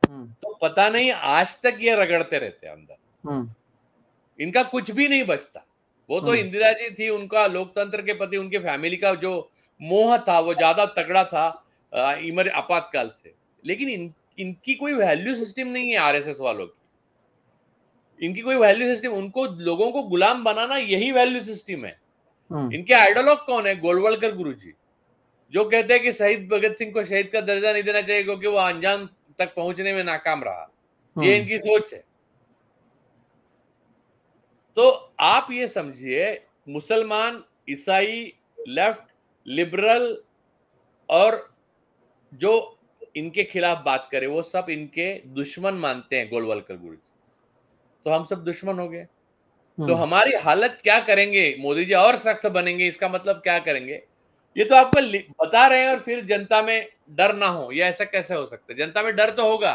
तो पता नहीं आज तक ये रगड़ते रहते अंदर हम्म। इनका कुछ भी नहीं बचता वो तो हम्म। इंदिरा जी थी उनका लोकतंत्र के प्रति उनके फैमिली का जो मोह था वो ज्यादा तगड़ा था इमर आपातकाल से लेकिन इन इनकी कोई वैल्यू सिस्टम नहीं है आरएसएस वालों की इनकी कोई वैल्यू सिस्टम उनको लोगों को गुलाम बनाना यही वैल्यू सिस्टम है हम्म। इनके आइडोलॉग कौन है गोलवलकर गुरु जी जो कहते हैं कि शहीद भगत सिंह को शहीद का दर्जा नहीं देना चाहिए क्योंकि वो अनजान तक पहुंचने में नाकाम रहा ये हम्म। इनकी सोच है तो आप ये समझिए मुसलमान ईसाई लेफ्ट लिबरल और जो इनके खिलाफ बात करे वो सब इनके दुश्मन मानते हैं गोलवलकर गुरु जी तो हम सब दुश्मन हो गए तो हम्म। हमारी हालत क्या करेंगे मोदी जी और सख्त बनेंगे इसका मतलब क्या करेंगे ये तो आपको बता रहे हैं और फिर जनता में डर ना हो या ऐसा कैसे हो सकता है जनता में डर तो होगा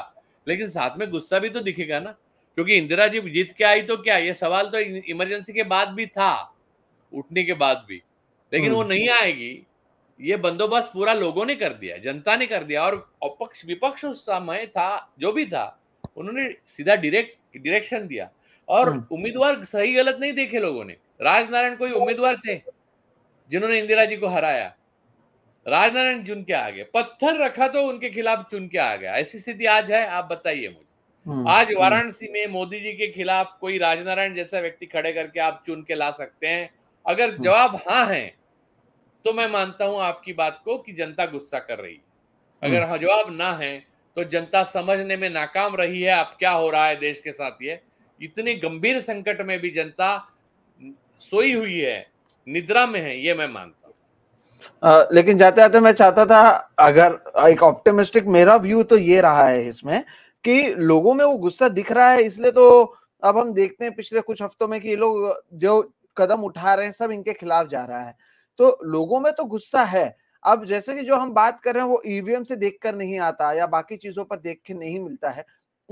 लेकिन साथ में गुस्सा भी तो दिखेगा ना क्योंकि इंदिरा जी जीत के आई तो क्या ये सवाल तो इमरजेंसी के बाद भी था उठने के बाद भी लेकिन वो हम्म। नहीं आएगी ये बंदोबस्त पूरा लोगों ने कर दिया जनता ने कर दिया और अपक्ष विपक्ष उस समय था जो भी था उन्होंने सीधा डायरेक्ट डिरेक्शन दिया और हम्म। उम्मीदवार सही गलत नहीं देखे लोगों ने राजनारायण कोई उम्मीदवार थे जिन्होंने इंदिरा जी को हराया राजनारायण चुन के आ गए पत्थर रखा तो उनके खिलाफ चुन के आ गया ऐसी स्थिति आज है आप बताइए मुझे हम्म, आज हम्म। वाराणसी में मोदी जी के खिलाफ कोई राजनारायण जैसा व्यक्ति खड़े करके आप चुन के ला सकते हैं अगर हम्म। जवाब हाँ है तो मैं मानता हूं आपकी बात को कि जनता गुस्सा कर रही है अगर हाँ जवाब ना है तो जनता समझने में नाकाम रही है आप क्या हो रहा है देश के साथ ये इतने गंभीर संकट में भी जनता सोई हुई है निद्रा में है ये मैं मानता हूँ लेकिन जाते जाते मैं चाहता था अगर एक ऑप्टिमिस्टिक मेरा व्यू तो ये रहा है इसमें कि लोगों में वो गुस्सा दिख रहा है इसलिए तो अब हम देखते हैं पिछले कुछ हफ्तों में कि ये लोग जो कदम उठा रहे हैं सब इनके खिलाफ जा रहा है तो लोगों में तो गुस्सा है अब जैसे कि जो हम बात कर रहे हैं वो ईवीएम e से देखकर नहीं आता या बाकी चीजों पर देख के नहीं मिलता है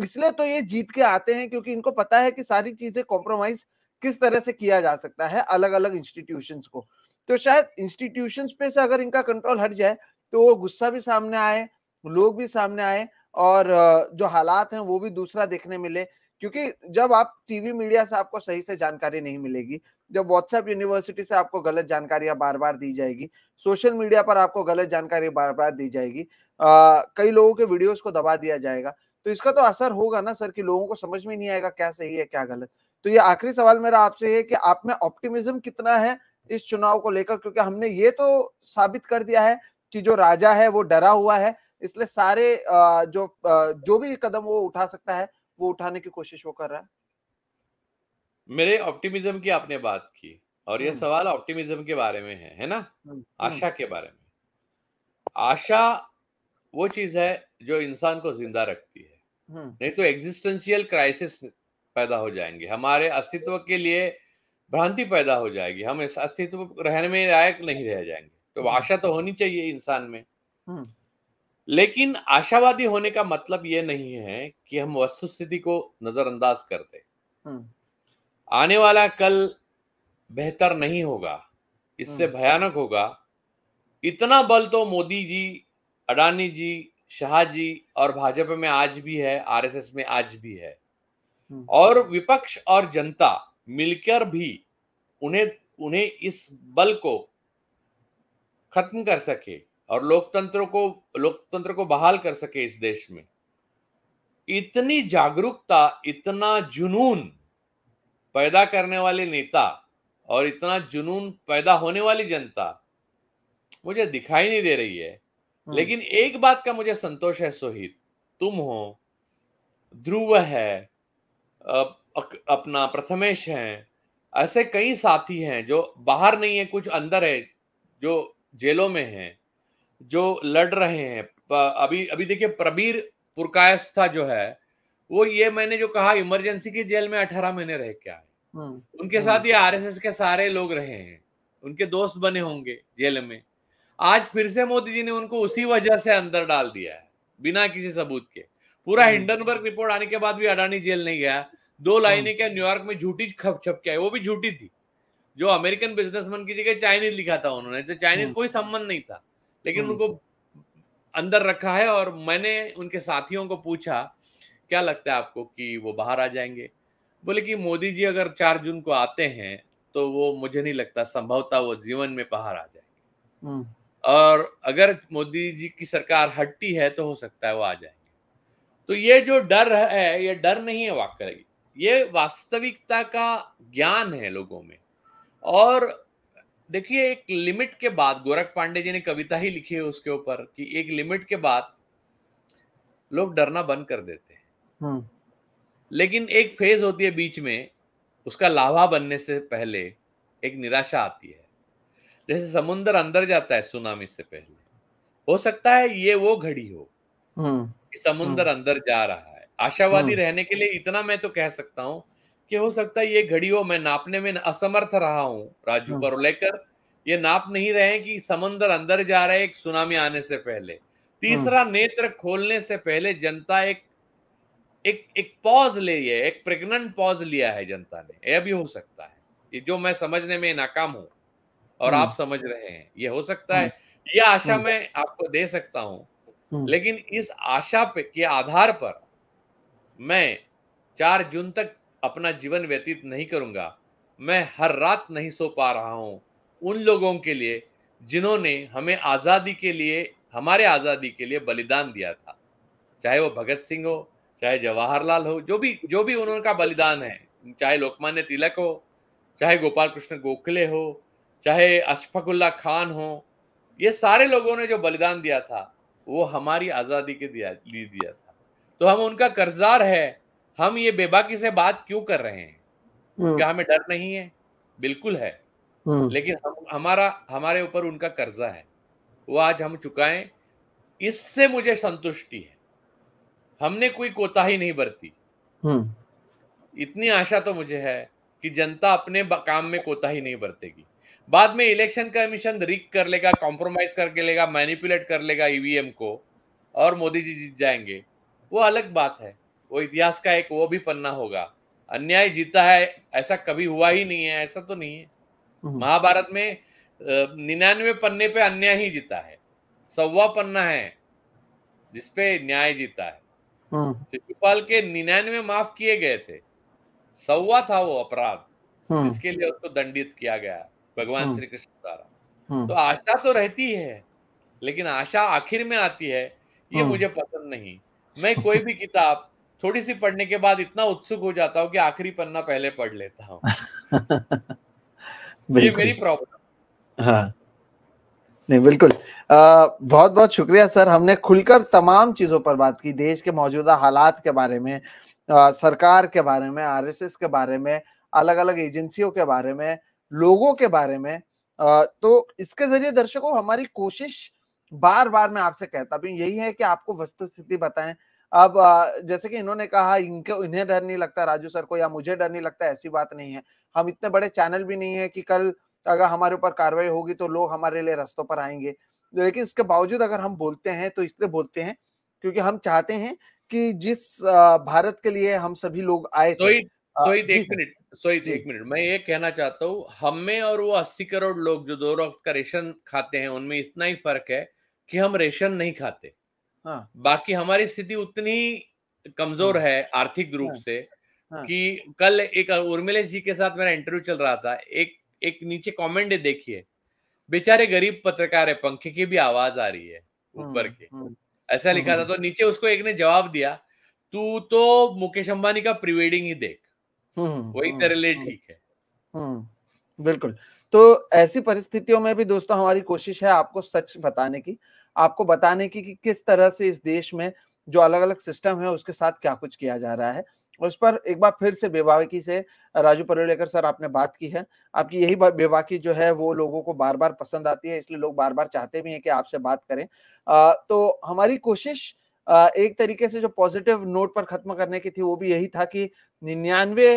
इसलिए तो ये जीत के आते हैं क्योंकि इनको पता है कि सारी चीजें कॉम्प्रोमाइज किस तरह से किया जा सकता है अलग अलग इंस्टीट्यूशन को तो शायद इंस्टीट्यूशन पे से अगर इनका कंट्रोल हट जाए तो वो गुस्सा भी सामने आए लोग भी सामने आए और जो हालात हैं वो भी दूसरा देखने मिले क्योंकि जब आप टीवी मीडिया से आपको सही से जानकारी नहीं मिलेगी जब व्हाट्सएप यूनिवर्सिटी से आपको गलत जानकारियां बार बार दी जाएगी सोशल मीडिया पर आपको गलत जानकारी बार बार दी जाएगी आ, कई लोगों के वीडियोस को दबा दिया जाएगा तो इसका तो असर होगा ना सर कि लोगों को समझ में नहीं आएगा क्या सही है क्या गलत तो ये आखिरी सवाल मेरा आपसे है कि आप में ऑप्टिमिज्म कितना है इस चुनाव को लेकर क्योंकि हमने ये तो साबित कर दिया है कि जो राजा है वो डरा हुआ है इसलिए सारे जो जो भी कदम वो उठा सकता है वो उठाने की कोशिश वो कर रहा है मेरे ऑप्टिमिज्म की आपने बात की और यह हम्म। सवाल ऑप्टिमिज्म के बारे में है है ना हम्म, हम्म। आशा के बारे में आशा वो चीज है जो इंसान को जिंदा रखती है नहीं तो एग्जिस्टेंशियल क्राइसिस पैदा हो जाएंगे हमारे अस्तित्व के लिए भ्रांति पैदा हो जाएगी हम इस अस्तित्व रहने में लायक नहीं रह जाएंगे तो हम्म। आशा तो होनी चाहिए इंसान में हम्म। लेकिन आशावादी होने का मतलब ये नहीं है कि हम वस्तुस्थिति को नजरअंदाज करते हम्म। आने वाला कल बेहतर नहीं होगा इससे भयानक होगा इतना बल तो मोदी जी अडानी जी शाह जी और भाजपा में आज भी है आरएसएस में आज भी है हम्म। और विपक्ष और जनता मिलकर भी उन्हें उन्हें इस बल को खत्म कर सके और लोकतंत्र को लोकतंत्र को बहाल कर सके इस देश में इतनी जागरूकता इतना जुनून पैदा करने वाले नेता और इतना जुनून पैदा होने वाली जनता मुझे दिखाई नहीं दे रही है हम्म। लेकिन एक बात का मुझे संतोष है सोहित तुम हो ध्रुव है अपना प्रथमेश हैं ऐसे कई साथी हैं जो बाहर नहीं है कुछ अंदर है जो जेलों में हैं जो लड़ रहे हैं अभी अभी देखिए प्रबीर पुरकायस्था जो है वो ये मैंने जो कहा इमरजेंसी की जेल में अठारह महीने रह क्या है हम्म, उनके हम्म। साथ ये आरएसएस के सारे लोग रहे हैं उनके दोस्त बने होंगे जेल में आज फिर से मोदी जी ने उनको उसी वजह से अंदर डाल दिया है बिना किसी सबूत के पूरा हम्म। हिंडनबर्ग रिपोर्ट आने के बाद भी अडानी जेल नहीं गया दो हम्म। लाइनें क्या न्यूयॉर्क में झूठी खप छप के आई वो भी झूठी थी जो अमेरिकन बिजनेसमैन की जगह चाइनीज लिखा था उन्होंने जो चाइनीज हम्म। कोई संबंध नहीं था लेकिन उनको अंदर रखा है और मैंने उनके साथियों को पूछा क्या लगता है आपको कि वो बाहर आ जाएंगे बोले कि मोदी जी अगर चार जून को आते हैं तो वो मुझे नहीं लगता संभवतः वो जीवन में बाहर आ जाएंगे और अगर मोदी जी की सरकार हटती है तो हो सकता है वो आ जाए तो ये जो डर है ये डर नहीं है वाकई ये वास्तविकता का ज्ञान है लोगों में और देखिए एक लिमिट के बाद गोरख पांडे जी ने कविता ही लिखी है उसके ऊपर कि एक लिमिट के बाद लोग डरना बंद कर देते हैं हम्म। लेकिन एक फेज होती है बीच में उसका लाभा बनने से पहले एक निराशा आती है जैसे समुंदर अंदर जाता है सुनामी से पहले हो सकता है ये वो घड़ी हो हम्म। कि हाँ। अंदर जा रहा है आशावादी हाँ। रहने के लिए इतना मैं तो कह सकता हूँ कि हो सकता है ये घड़ी हो मैं नापने में असमर्थ रहा हूँ राजू हाँ। लेकर ये नाप नहीं रहे कि समंदर अंदर जा रहे एक सुनामी आने से पहले तीसरा नेत्र खोलने से पहले जनता एक एक एक पॉज ले है एक प्रेग्नेंट पॉज लिया है जनता ने यह भी हो सकता है ये जो मैं समझने में नाकाम हूं और आप समझ रहे हैं ये हो सकता है यह आशा मैं आपको दे सकता हूं हम्म। लेकिन इस आशा पे के आधार पर मैं चार जून तक अपना जीवन व्यतीत नहीं करूंगा मैं हर रात नहीं सो पा रहा हूं उन लोगों के लिए जिन्होंने हमें आज़ादी के लिए हमारे आज़ादी के लिए बलिदान दिया था चाहे वो भगत सिंह हो चाहे जवाहरलाल हो जो भी जो भी उनका बलिदान है चाहे लोकमान्य तिलक हो चाहे गोपाल कृष्ण गोखले हो चाहे अशफकुल्ला खान हो ये सारे लोगों ने जो बलिदान दिया था वो हमारी आज़ादी के दिया दी दिया था तो हम उनका कर्जदार है हम ये बेबाकी से बात क्यों कर रहे हैं हम्म। क्या हमें डर नहीं है बिल्कुल है हम्म। लेकिन हम हमारा हमारे ऊपर उनका कर्जा है वो आज हम चुकाएं इससे मुझे संतुष्टि है हमने कोई कोताही नहीं बरती हम्म। इतनी आशा तो मुझे है कि जनता अपने काम में कोताही नहीं बरतेगी बाद में इलेक्शन कमीशन रिक कर लेगा कॉम्प्रोमाइज करके लेगा मैनिपुलेट कर लेगा ईवीएम e को और मोदी जी जीत जाएंगे वो अलग बात है वो इतिहास का एक वो भी पन्ना होगा अन्याय जीता है ऐसा कभी हुआ ही नहीं है ऐसा तो नहीं है हम्म। महाभारत में निन्यानवे पन्ने पे अन्याय ही जीता है सवा पन्ना है जिसपे न्याय जीता है शिशुपाल हम्म। के निन्यानवे माफ किए गए थे सवा था वो अपराध हम्म। जिसके लिए उसको दंडित किया गया भगवान श्री कृष्ण द्वारा तो आशा तो रहती है लेकिन आशा आखिर में आती है ये हम्म। मुझे पसंद नहीं मैं कोई भी किताब थोड़ी सी पढ़ने के बाद इतना उत्सुक हो जाता हूँ कि आखिरी पन्ना पहले पढ़ लेता हूँ ये मेरी प्रॉब्लम हाँ नहीं बिल्कुल आ, बहुत बहुत शुक्रिया सर हमने खुलकर तमाम चीज़ों पर बात की देश के मौजूदा हालात के बारे में आ, सरकार के बारे में आरएसएस के बारे में अलग अलग एजेंसियों के बारे में लोगों के बारे में तो इसके जरिए दर्शकों हमारी कोशिश बार बार मैं आपसे कहता भी यही है कि आपको वस्तु स्थिति बताएं अब जैसे कि इन्होंने कहा इनके इन्हें डर नहीं लगता राजू सर को या मुझे डर नहीं लगता ऐसी बात नहीं है हम इतने बड़े चैनल भी नहीं है कि कल अगर हमारे ऊपर कार्रवाई होगी तो लोग हमारे लिए रस्तों पर आएंगे लेकिन इसके बावजूद अगर हम बोलते हैं तो इसलिए बोलते हैं क्योंकि हम चाहते हैं कि जिस भारत के लिए हम सभी लोग आए तो सोहित एक मिनट सोहित एक मिनट मैं ये कहना चाहता हूँ हम में और वो अस्सी करोड़ लोग जो दो वक्त का रेशन खाते हैं उनमें इतना ही फर्क है कि हम रेशन नहीं खाते हाँ। बाकी हमारी स्थिति उतनी कमजोर हाँ। है आर्थिक रूप हाँ। से हाँ। कि कल एक उर्मिलेश जी के साथ मेरा इंटरव्यू चल रहा था एक एक नीचे कॉमेंट देखिए बेचारे गरीब पत्रकार है पंखे की भी आवाज आ रही है हम्म, ऊपर के हम्म। ऐसा हम्म, लिखा था तो नीचे उसको एक ने जवाब दिया तू तो मुकेश अंबानी का प्रीवेडिंग ही देख हम्म, वही हम्म, तेरे लिए हम्म, ठीक है बिल्कुल तो ऐसी परिस्थितियों में भी दोस्तों हमारी कोशिश है आपको सच बताने की आपको बताने की कि किस तरह से इस देश में जो अलग अलग सिस्टम है उसके साथ क्या कुछ किया जा रहा है उस पर एक बार फिर से बेबाकी से राजू परोलेकर सर आपने बात की है आपकी यही बेबाकी जो है वो लोगों को बार बार पसंद आती है इसलिए लोग बार बार चाहते भी हैं कि आपसे बात करें आ, तो हमारी कोशिश एक तरीके से जो पॉजिटिव नोट पर खत्म करने की थी वो भी यही था कि निन्यानवे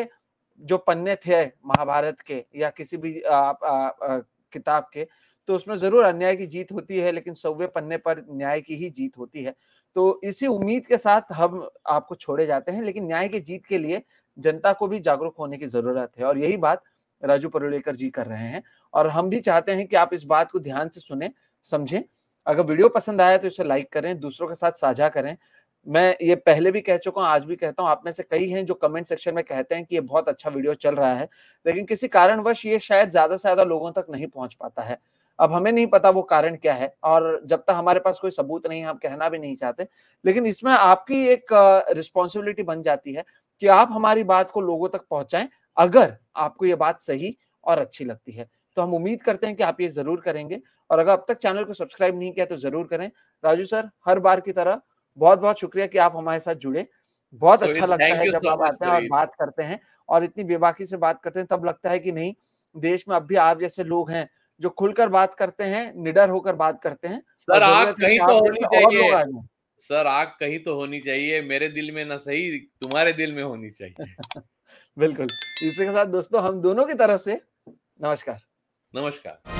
जो पन्ने थे महाभारत के या किसी भी आ, आ, आ, किताब के तो उसमें जरूर अन्याय की जीत होती है लेकिन सौवे पन्ने पर न्याय की ही जीत होती है तो इसी उम्मीद के साथ हम आपको छोड़े जाते हैं लेकिन न्याय की जीत के लिए जनता को भी जागरूक होने की जरूरत है और यही बात राजू परुलेकर जी कर रहे हैं और हम भी चाहते हैं कि आप इस बात को ध्यान से सुने समझें अगर वीडियो पसंद आया तो इसे लाइक करें दूसरों के साथ साझा करें मैं ये पहले भी कह चुका हूँ आज भी कहता हूँ आप में से कई हैं जो कमेंट सेक्शन में कहते हैं कि ये बहुत अच्छा वीडियो चल रहा है लेकिन किसी कारणवश ये शायद ज्यादा से ज्यादा लोगों तक नहीं पहुंच पाता है अब हमें नहीं पता वो कारण क्या है और जब तक हमारे पास कोई सबूत नहीं है हम कहना भी नहीं चाहते लेकिन इसमें आपकी एक रिस्पॉन्सिबिलिटी बन जाती है कि आप हमारी बात को लोगों तक पहुंचाएं अगर आपको ये बात सही और अच्छी लगती है तो हम उम्मीद करते हैं कि आप ये जरूर करेंगे और अगर अब तक चैनल को सब्सक्राइब नहीं किया तो जरूर करें राजू सर हर बार की तरह बहुत बहुत शुक्रिया कि आप हमारे साथ जुड़े बहुत so अच्छा लगता है जब आप आते हैं और बात करते हैं और इतनी बेबाकी से बात करते हैं तब लगता है कि नहीं देश में अब भी आप जैसे लोग हैं जो खुलकर बात करते हैं निडर होकर बात करते हैं सर आग कहीं तो होनी चाहिए सर आग कहीं तो होनी चाहिए मेरे दिल में ना सही तुम्हारे दिल में होनी चाहिए बिल्कुल इसी के साथ दोस्तों हम दोनों की तरफ से नमस्कार नमस्कार